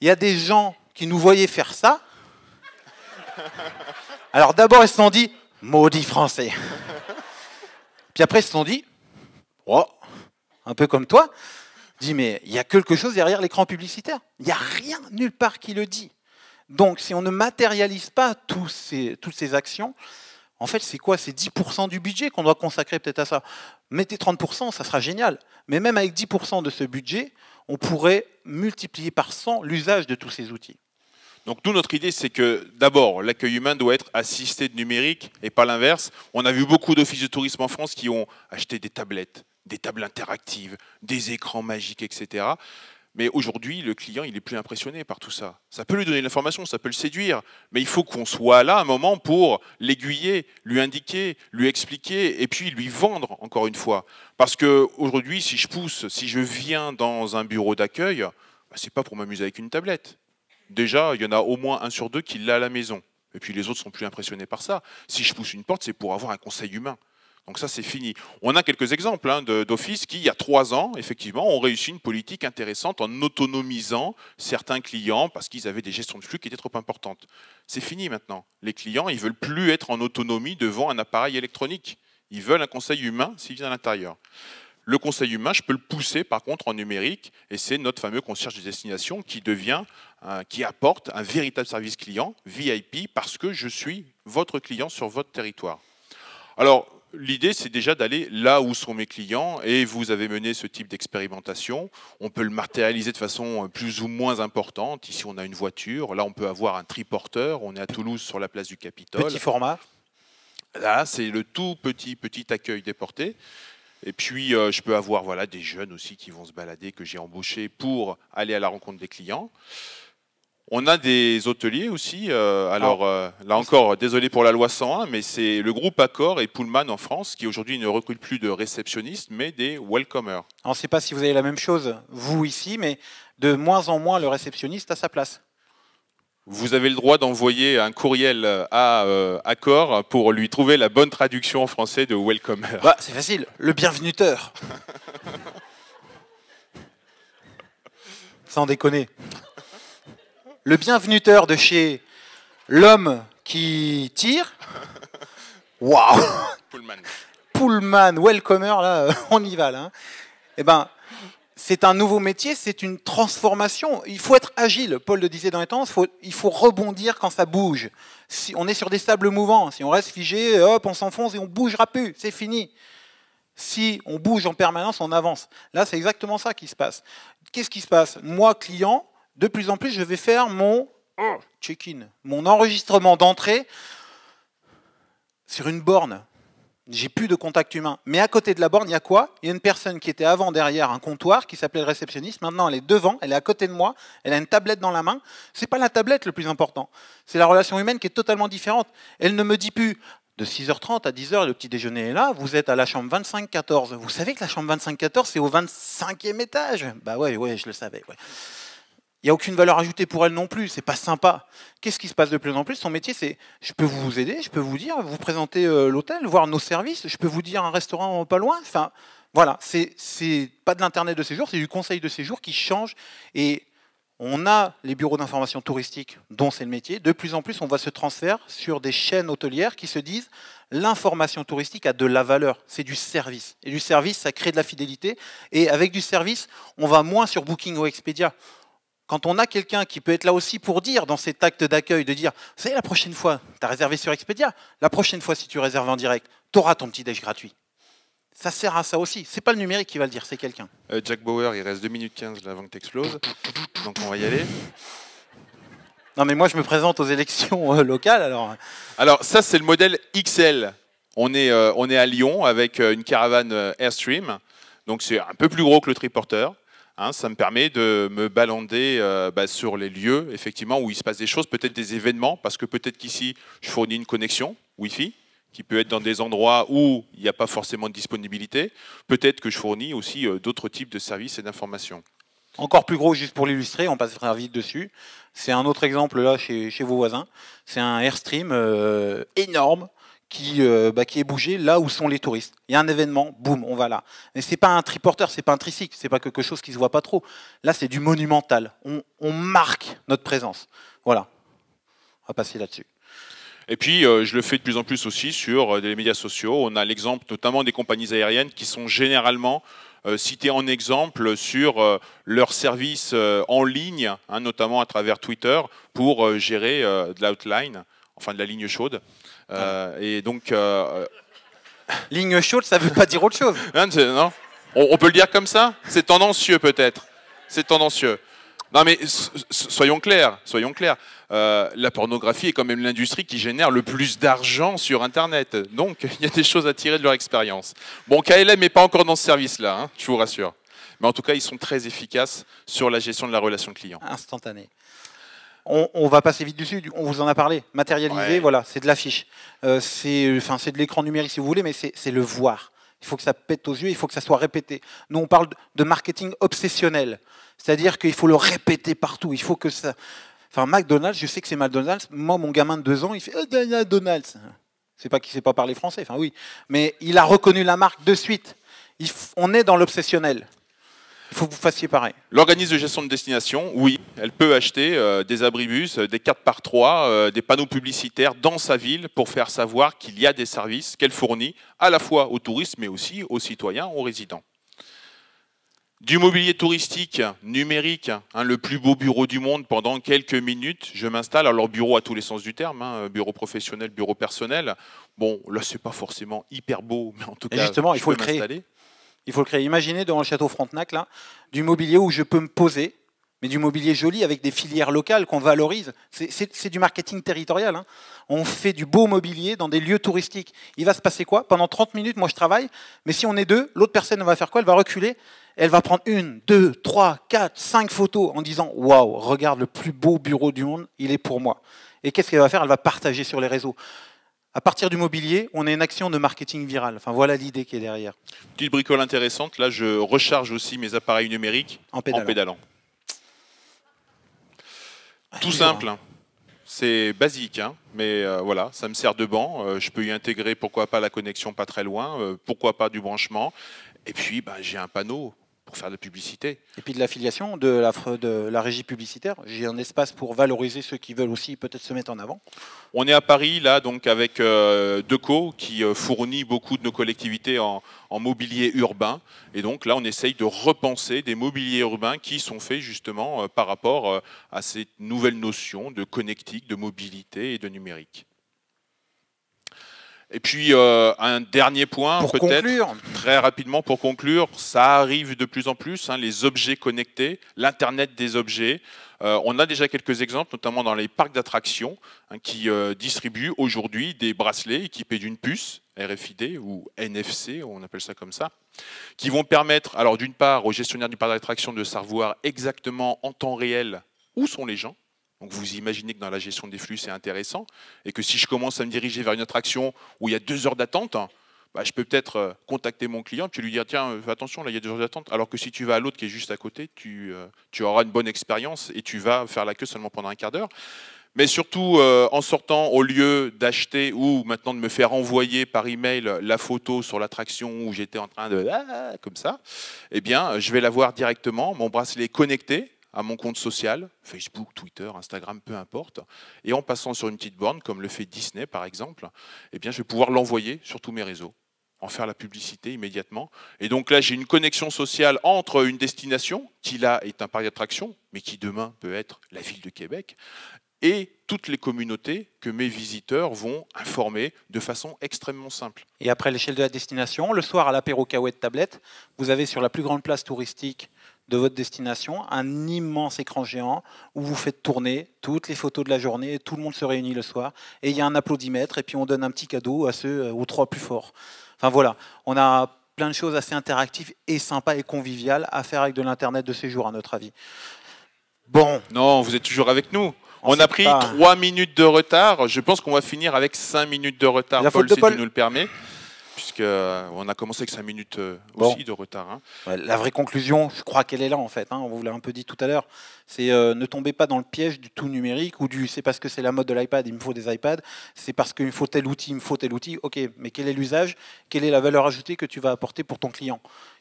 il y a des gens qui nous voyaient faire ça. Alors d'abord, ils se sont dit, maudit français. Puis après, ils se sont dit, oh, un peu comme toi, dit, mais il y a quelque chose derrière l'écran publicitaire. Il n'y a rien nulle part qui le dit. Donc si on ne matérialise pas tous ces, toutes ces actions, en fait, c'est quoi C'est 10% du budget qu'on doit consacrer peut-être à ça. Mettez 30%, ça sera génial. Mais même avec 10% de ce budget, on pourrait multiplier par 100 l'usage de tous ces outils. Donc nous, notre idée, c'est que d'abord, l'accueil humain doit être assisté de numérique et pas l'inverse. On a vu beaucoup d'offices de tourisme en France qui ont acheté des tablettes, des tables interactives, des écrans magiques, etc. Mais aujourd'hui, le client, il est plus impressionné par tout ça. Ça peut lui donner l'information, ça peut le séduire, mais il faut qu'on soit là un moment pour l'aiguiller, lui indiquer, lui expliquer, et puis lui vendre, encore une fois. Parce que aujourd'hui, si je pousse, si je viens dans un bureau d'accueil, ce bah, c'est pas pour m'amuser avec une tablette déjà, il y en a au moins un sur deux qui l'a à la maison. Et puis les autres sont plus impressionnés par ça. Si je pousse une porte, c'est pour avoir un conseil humain. Donc ça, c'est fini. On a quelques exemples hein, d'offices qui, il y a trois ans, effectivement, ont réussi une politique intéressante en autonomisant certains clients parce qu'ils avaient des gestions de flux qui étaient trop importantes. C'est fini maintenant. Les clients, ils veulent plus être en autonomie devant un appareil électronique. Ils veulent un conseil humain s'ils viennent à l'intérieur. Le conseil humain, je peux le pousser par contre en numérique, et c'est notre fameux concierge de destination qui devient, qui apporte un véritable service client VIP parce que je suis votre client sur votre territoire. Alors, l'idée, c'est déjà d'aller là où sont mes clients et vous avez mené ce type d'expérimentation. On peut le matérialiser de façon plus ou moins importante. Ici, on a une voiture. Là, on peut avoir un triporteur. On est à Toulouse sur la place du Capitole. Petit format. Là, c'est le tout petit, petit accueil déporté. Et puis, euh, je peux avoir voilà, des jeunes aussi qui vont se balader, que j'ai embauchés pour aller à la rencontre des clients. On a des hôteliers aussi. Euh, alors, ah. euh, là encore, désolé pour la loi 101, mais c'est le groupe Accor et Pullman en France qui aujourd'hui ne recrute plus de réceptionnistes, mais des welcomers. On ne sait pas si vous avez la même chose, vous ici, mais de moins en moins, le réceptionniste a sa place vous avez le droit d'envoyer un courriel euh, à euh, Accord pour lui trouver la bonne traduction en français de Welcomer. Bah, c'est facile, le bienvenuteur. Sans déconner. Le bienvenuteur de chez l'homme qui tire. Waouh Pullman. Pullman, Welcomer, là, euh, on y va là. Hein. Eh ben, c'est un nouveau métier, c'est une transformation. Il faut être agile. Paul le disait dans les temps, il faut rebondir quand ça bouge. Si on est sur des sables mouvants, si on reste figé, hop, on s'enfonce et on bougera plus, c'est fini. Si on bouge en permanence, on avance. Là, c'est exactement ça qui se passe. Qu'est-ce qui se passe Moi, client, de plus en plus, je vais faire mon oh, check-in, mon enregistrement d'entrée sur une borne. J'ai plus de contact humain. Mais à côté de la borne, il y a quoi Il y a une personne qui était avant derrière un comptoir, qui s'appelait le réceptionniste. Maintenant, elle est devant, elle est à côté de moi, elle a une tablette dans la main. C'est pas la tablette le plus important. C'est la relation humaine qui est totalement différente. Elle ne me dit plus de 6h30 à 10h, le petit déjeuner est là, vous êtes à la chambre 2514. Vous savez que la chambre 2514, c'est au 25e étage Bah ouais, ouais, je le savais. Ouais. Il n'y a aucune valeur ajoutée pour elle non plus, c'est pas sympa. Qu'est-ce qui se passe de plus en plus Son métier, c'est je peux vous aider, je peux vous dire, vous présenter euh, l'hôtel, voir nos services, je peux vous dire un restaurant pas loin. Enfin, voilà, c'est pas de l'internet de séjour, c'est du conseil de séjour qui change. Et on a les bureaux d'information touristique, dont c'est le métier. De plus en plus, on va se transférer sur des chaînes hôtelières qui se disent l'information touristique a de la valeur, c'est du service. Et du service, ça crée de la fidélité. Et avec du service, on va moins sur Booking ou Expedia quand on a quelqu'un qui peut être là aussi pour dire dans cet acte d'accueil, de dire, vous savez, la prochaine fois, tu as réservé sur Expedia, la prochaine fois, si tu réserves en direct, tu auras ton petit déj gratuit. Ça sert à ça aussi. C'est pas le numérique qui va le dire, c'est quelqu'un. Euh, Jack Bauer, il reste 2 minutes 15 avant que tu exploses. Donc on va y aller. Non mais moi je me présente aux élections euh, locales alors. Alors ça c'est le modèle XL. On est, euh, on est à Lyon avec une caravane Airstream. Donc c'est un peu plus gros que le triporteur. Hein, ça me permet de me balander euh, bah, sur les lieux, effectivement, où il se passe des choses, peut-être des événements, parce que peut-être qu'ici, je fournis une connexion Wi-Fi, qui peut être dans des endroits où il n'y a pas forcément de disponibilité. Peut-être que je fournis aussi euh, d'autres types de services et d'informations. Encore plus gros, juste pour l'illustrer, on passe très vite dessus. C'est un autre exemple là chez, vos voisins. C'est un Airstream euh, énorme qui, euh, bah, qui est bougé là où sont les touristes. Il y a un événement, boum, on va là. Mais c'est pas un triporteur, c'est pas un tricycle, c'est pas quelque chose qui se voit pas trop. Là, c'est du monumental. On, marque notre présence. Voilà. On va passer là-dessus. Et puis, euh, je le fais de plus en plus aussi sur des euh, les médias sociaux. On a l'exemple notamment des compagnies aériennes qui sont généralement citées en exemple sur leurs services en ligne, hein, notamment à travers Twitter, pour gérer de l'outline, enfin de la ligne chaude. Ah. Euh, et donc. Euh, euh, Ligne chaude, ça veut pas dire autre chose. Ah, non, On, peut le dire comme ça C'est tendancieux peut-être. C'est tendancieux. Non mais soyons clairs, soyons clairs. la pornographie est quand même l'industrie qui génère le plus d'argent sur Internet. Donc il y a des choses à tirer de leur expérience. Bon, KLM n'est pas encore dans ce service-là, tu hein, je vous rassure. Mais en tout cas, ils sont très efficaces sur la gestion de la relation client. instantané on, va passer vite dessus, on vous en a parlé. Matérialiser, voilà, c'est de l'affiche. Euh, c'est enfin, de l'écran numérique si vous voulez, mais c'est le voir. Il faut que ça pète aux yeux, il faut que ça soit répété. Nous, on parle de marketing obsessionnel. C'est-à-dire qu'il faut le répéter partout. Il faut que ça. Enfin, McDonald's, je sais que c'est McDonald's. Moi, mon gamin de deux ans, il fait oh, McDonald's. C'est pas qu'il ne sait pas parler français, enfin oui. Mais il a reconnu la marque de suite. On est dans l'obsessionnel faut que vous fassiez pareil. L'organisme de gestion de destination, oui, elle peut acheter euh, des abribus, euh, des 4 par 3, euh, des panneaux publicitaires dans sa ville pour faire savoir qu'il y a des services qu'elle fournit à la fois aux touristes mais aussi aux citoyens, aux résidents. Du mobilier touristique numérique, hein, le plus beau bureau du monde, pendant quelques minutes, je m'installe. Alors bureau à tous les sens du terme, hein, bureau professionnel, bureau personnel. Bon, là c'est pas forcément hyper beau, mais en tout cas, justement, il faut peux le créer. Il faut le créer. Imaginez devant le château Frontenac, là, du mobilier où je peux me poser, mais du mobilier joli avec des filières locales qu'on valorise. C'est du marketing territorial. Hein. On fait du beau mobilier dans des lieux touristiques. Il va se passer quoi Pendant 30 minutes, moi je travaille, mais si on est deux, l'autre personne va faire quoi Elle va reculer, elle va prendre une, deux, trois, quatre, cinq photos en disant Waouh, regarde le plus beau bureau du monde, il est pour moi. Et qu'est-ce qu'elle va faire Elle va partager sur les réseaux à partir du mobilier, on a une action de marketing viral. Enfin, voilà l'idée qui est derrière. Petite bricole intéressante, là je recharge aussi mes appareils numériques en pédalant. Ah, Tout simple. Hein. C'est basique, hein. mais euh, voilà, ça me sert de banc. Euh, je peux y intégrer, pourquoi pas, la connexion pas très loin, euh, pourquoi pas du branchement. Et puis, bah, j'ai un panneau pour faire de la publicité. Et puis de l'affiliation, de la, de la régie publicitaire. J'ai un espace pour valoriser ceux qui veulent aussi peut-être se mettre en avant. On est à Paris, là, donc avec euh, Deco, qui euh, fournit beaucoup de nos collectivités en, mobilier urbain. Et donc là, on essaye de repenser des mobiliers urbains qui sont faits justement euh, par rapport à cette nouvelle notion de connectique, de mobilité et de numérique. Et puis euh, un dernier point, peut-être très rapidement pour conclure, ça arrive de plus en plus, hein, les objets connectés, l'Internet des objets. Euh, on a déjà quelques exemples, notamment dans les parcs d'attractions, hein, qui euh, distribuent aujourd'hui des bracelets équipés d'une puce RFID ou NFC, on appelle ça comme ça, qui vont permettre, alors d'une part, aux gestionnaires du parc d'attractions de savoir exactement en temps réel où sont les gens donc vous imaginez que dans la gestion des flux, c'est intéressant. Et que si je commence à me diriger vers une attraction où il y a deux heures d'attente, bah, je peux peut-être euh, contacter mon client tu lui dire tiens euh, fais attention là il y a deux heures d'attente alors que si tu vas à l'autre qui est juste à côté tu, euh, auras une bonne expérience et tu vas faire la queue seulement pendant un quart d'heure mais surtout en sortant au lieu d'acheter ou maintenant de me faire envoyer par email la photo sur l'attraction où j'étais en train de ah, ah, comme ça eh bien je vais la voir directement mon bracelet est connecté à mon compte social, Facebook, Twitter, Instagram, peu importe, et en passant sur une petite borne, comme le fait Disney par exemple, eh bien, je vais pouvoir l'envoyer sur tous mes réseaux en faire la publicité immédiatement. Et donc là, j'ai une connexion sociale entre une destination, qui là est un pari d'attraction, mais qui demain peut être la ville de Québec, et toutes les communautés que mes visiteurs vont informer de façon extrêmement simple. Et après l'échelle de la destination, le soir à l'apéro e de tablette, vous avez sur la plus grande place touristique de votre destination, un immense écran géant où vous faites tourner toutes les photos de la journée, tout le monde se réunit le soir, et il y a un applaudimètre, et puis on donne un petit cadeau à ceux, euh, aux trois plus forts. Enfin voilà, on a plein de choses assez interactives et sympas et conviviales à faire avec de l'Internet de séjour, à notre avis. Bon. Non, vous êtes toujours avec nous. On, a pris trois minutes de retard. Je pense qu'on va finir avec cinq minutes de retard, Paul, si tu nous le permets puisqu'on euh, a commencé avec 5 minutes euh, aussi de retard. Hein. La vraie conclusion, je crois qu'elle est là en fait, hein. on vous l'a un peu dit tout à l'heure, c'est euh, ne tombez pas dans le piège du tout numérique ou du c'est parce que c'est la mode de l'iPad, il me faut des iPads, c'est parce qu'il me faut tel outil, il me faut tel outil, ok, mais quel est l'usage, quelle est la valeur ajoutée que tu vas apporter pour ton client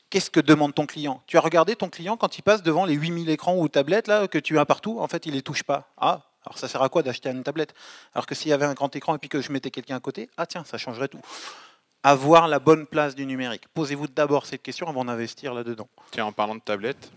Qu'est-ce que demande ton client Tu as regardé ton client quand il passe devant les 8000 écrans ou tablettes là, que tu as partout, en fait il les touche pas. Ah, alors ça sert à quoi d'acheter une tablette Alors que s'il y avait un grand écran et puis que je mettais quelqu'un à côté, ah tiens, ça changerait tout avoir la bonne place du numérique Posez-vous d'abord cette question avant d'investir là-dedans. Tiens, en parlant de tablette,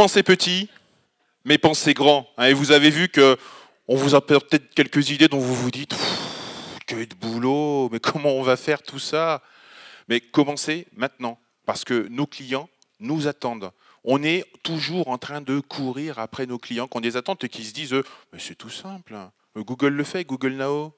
Pensez petit, mais pensez grand. Hein, et vous avez vu que on vous a peut-être quelques idées dont vous vous dites que de boulot, mais comment on va faire tout ça Mais commencez maintenant, parce que nos clients nous attendent. On est toujours en train de courir après nos clients qu'on des attentes et qui se disent mais c'est tout simple, hein. Google le fait, Google Now.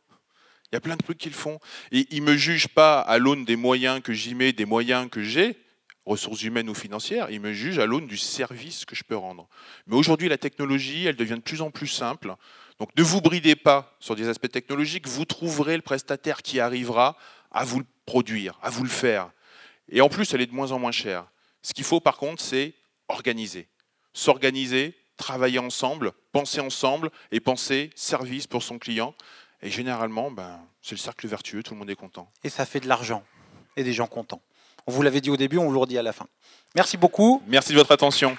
Il y a plein de trucs qu'ils font. Et ils ne me jugent pas à l'aune des moyens que j'y mets, des moyens que j'ai, ressources humaines ou financières, il me juge à l'aune du service que je peux rendre. Mais aujourd'hui, la technologie, elle devient de plus en plus simple. Donc ne vous bridez pas sur des aspects technologiques, vous trouverez le prestataire qui arrivera à vous le produire, à vous le faire. Et en plus, elle est de moins en moins chère. Ce qu'il faut par contre, c'est organiser. S'organiser, travailler ensemble, penser ensemble et penser service pour son client. Et généralement, ben, c'est le cercle vertueux, tout le monde est content. Et ça fait de l'argent et des gens contents. On vous l'avait dit au début, on vous le redit à la fin. Merci beaucoup. Merci de votre attention.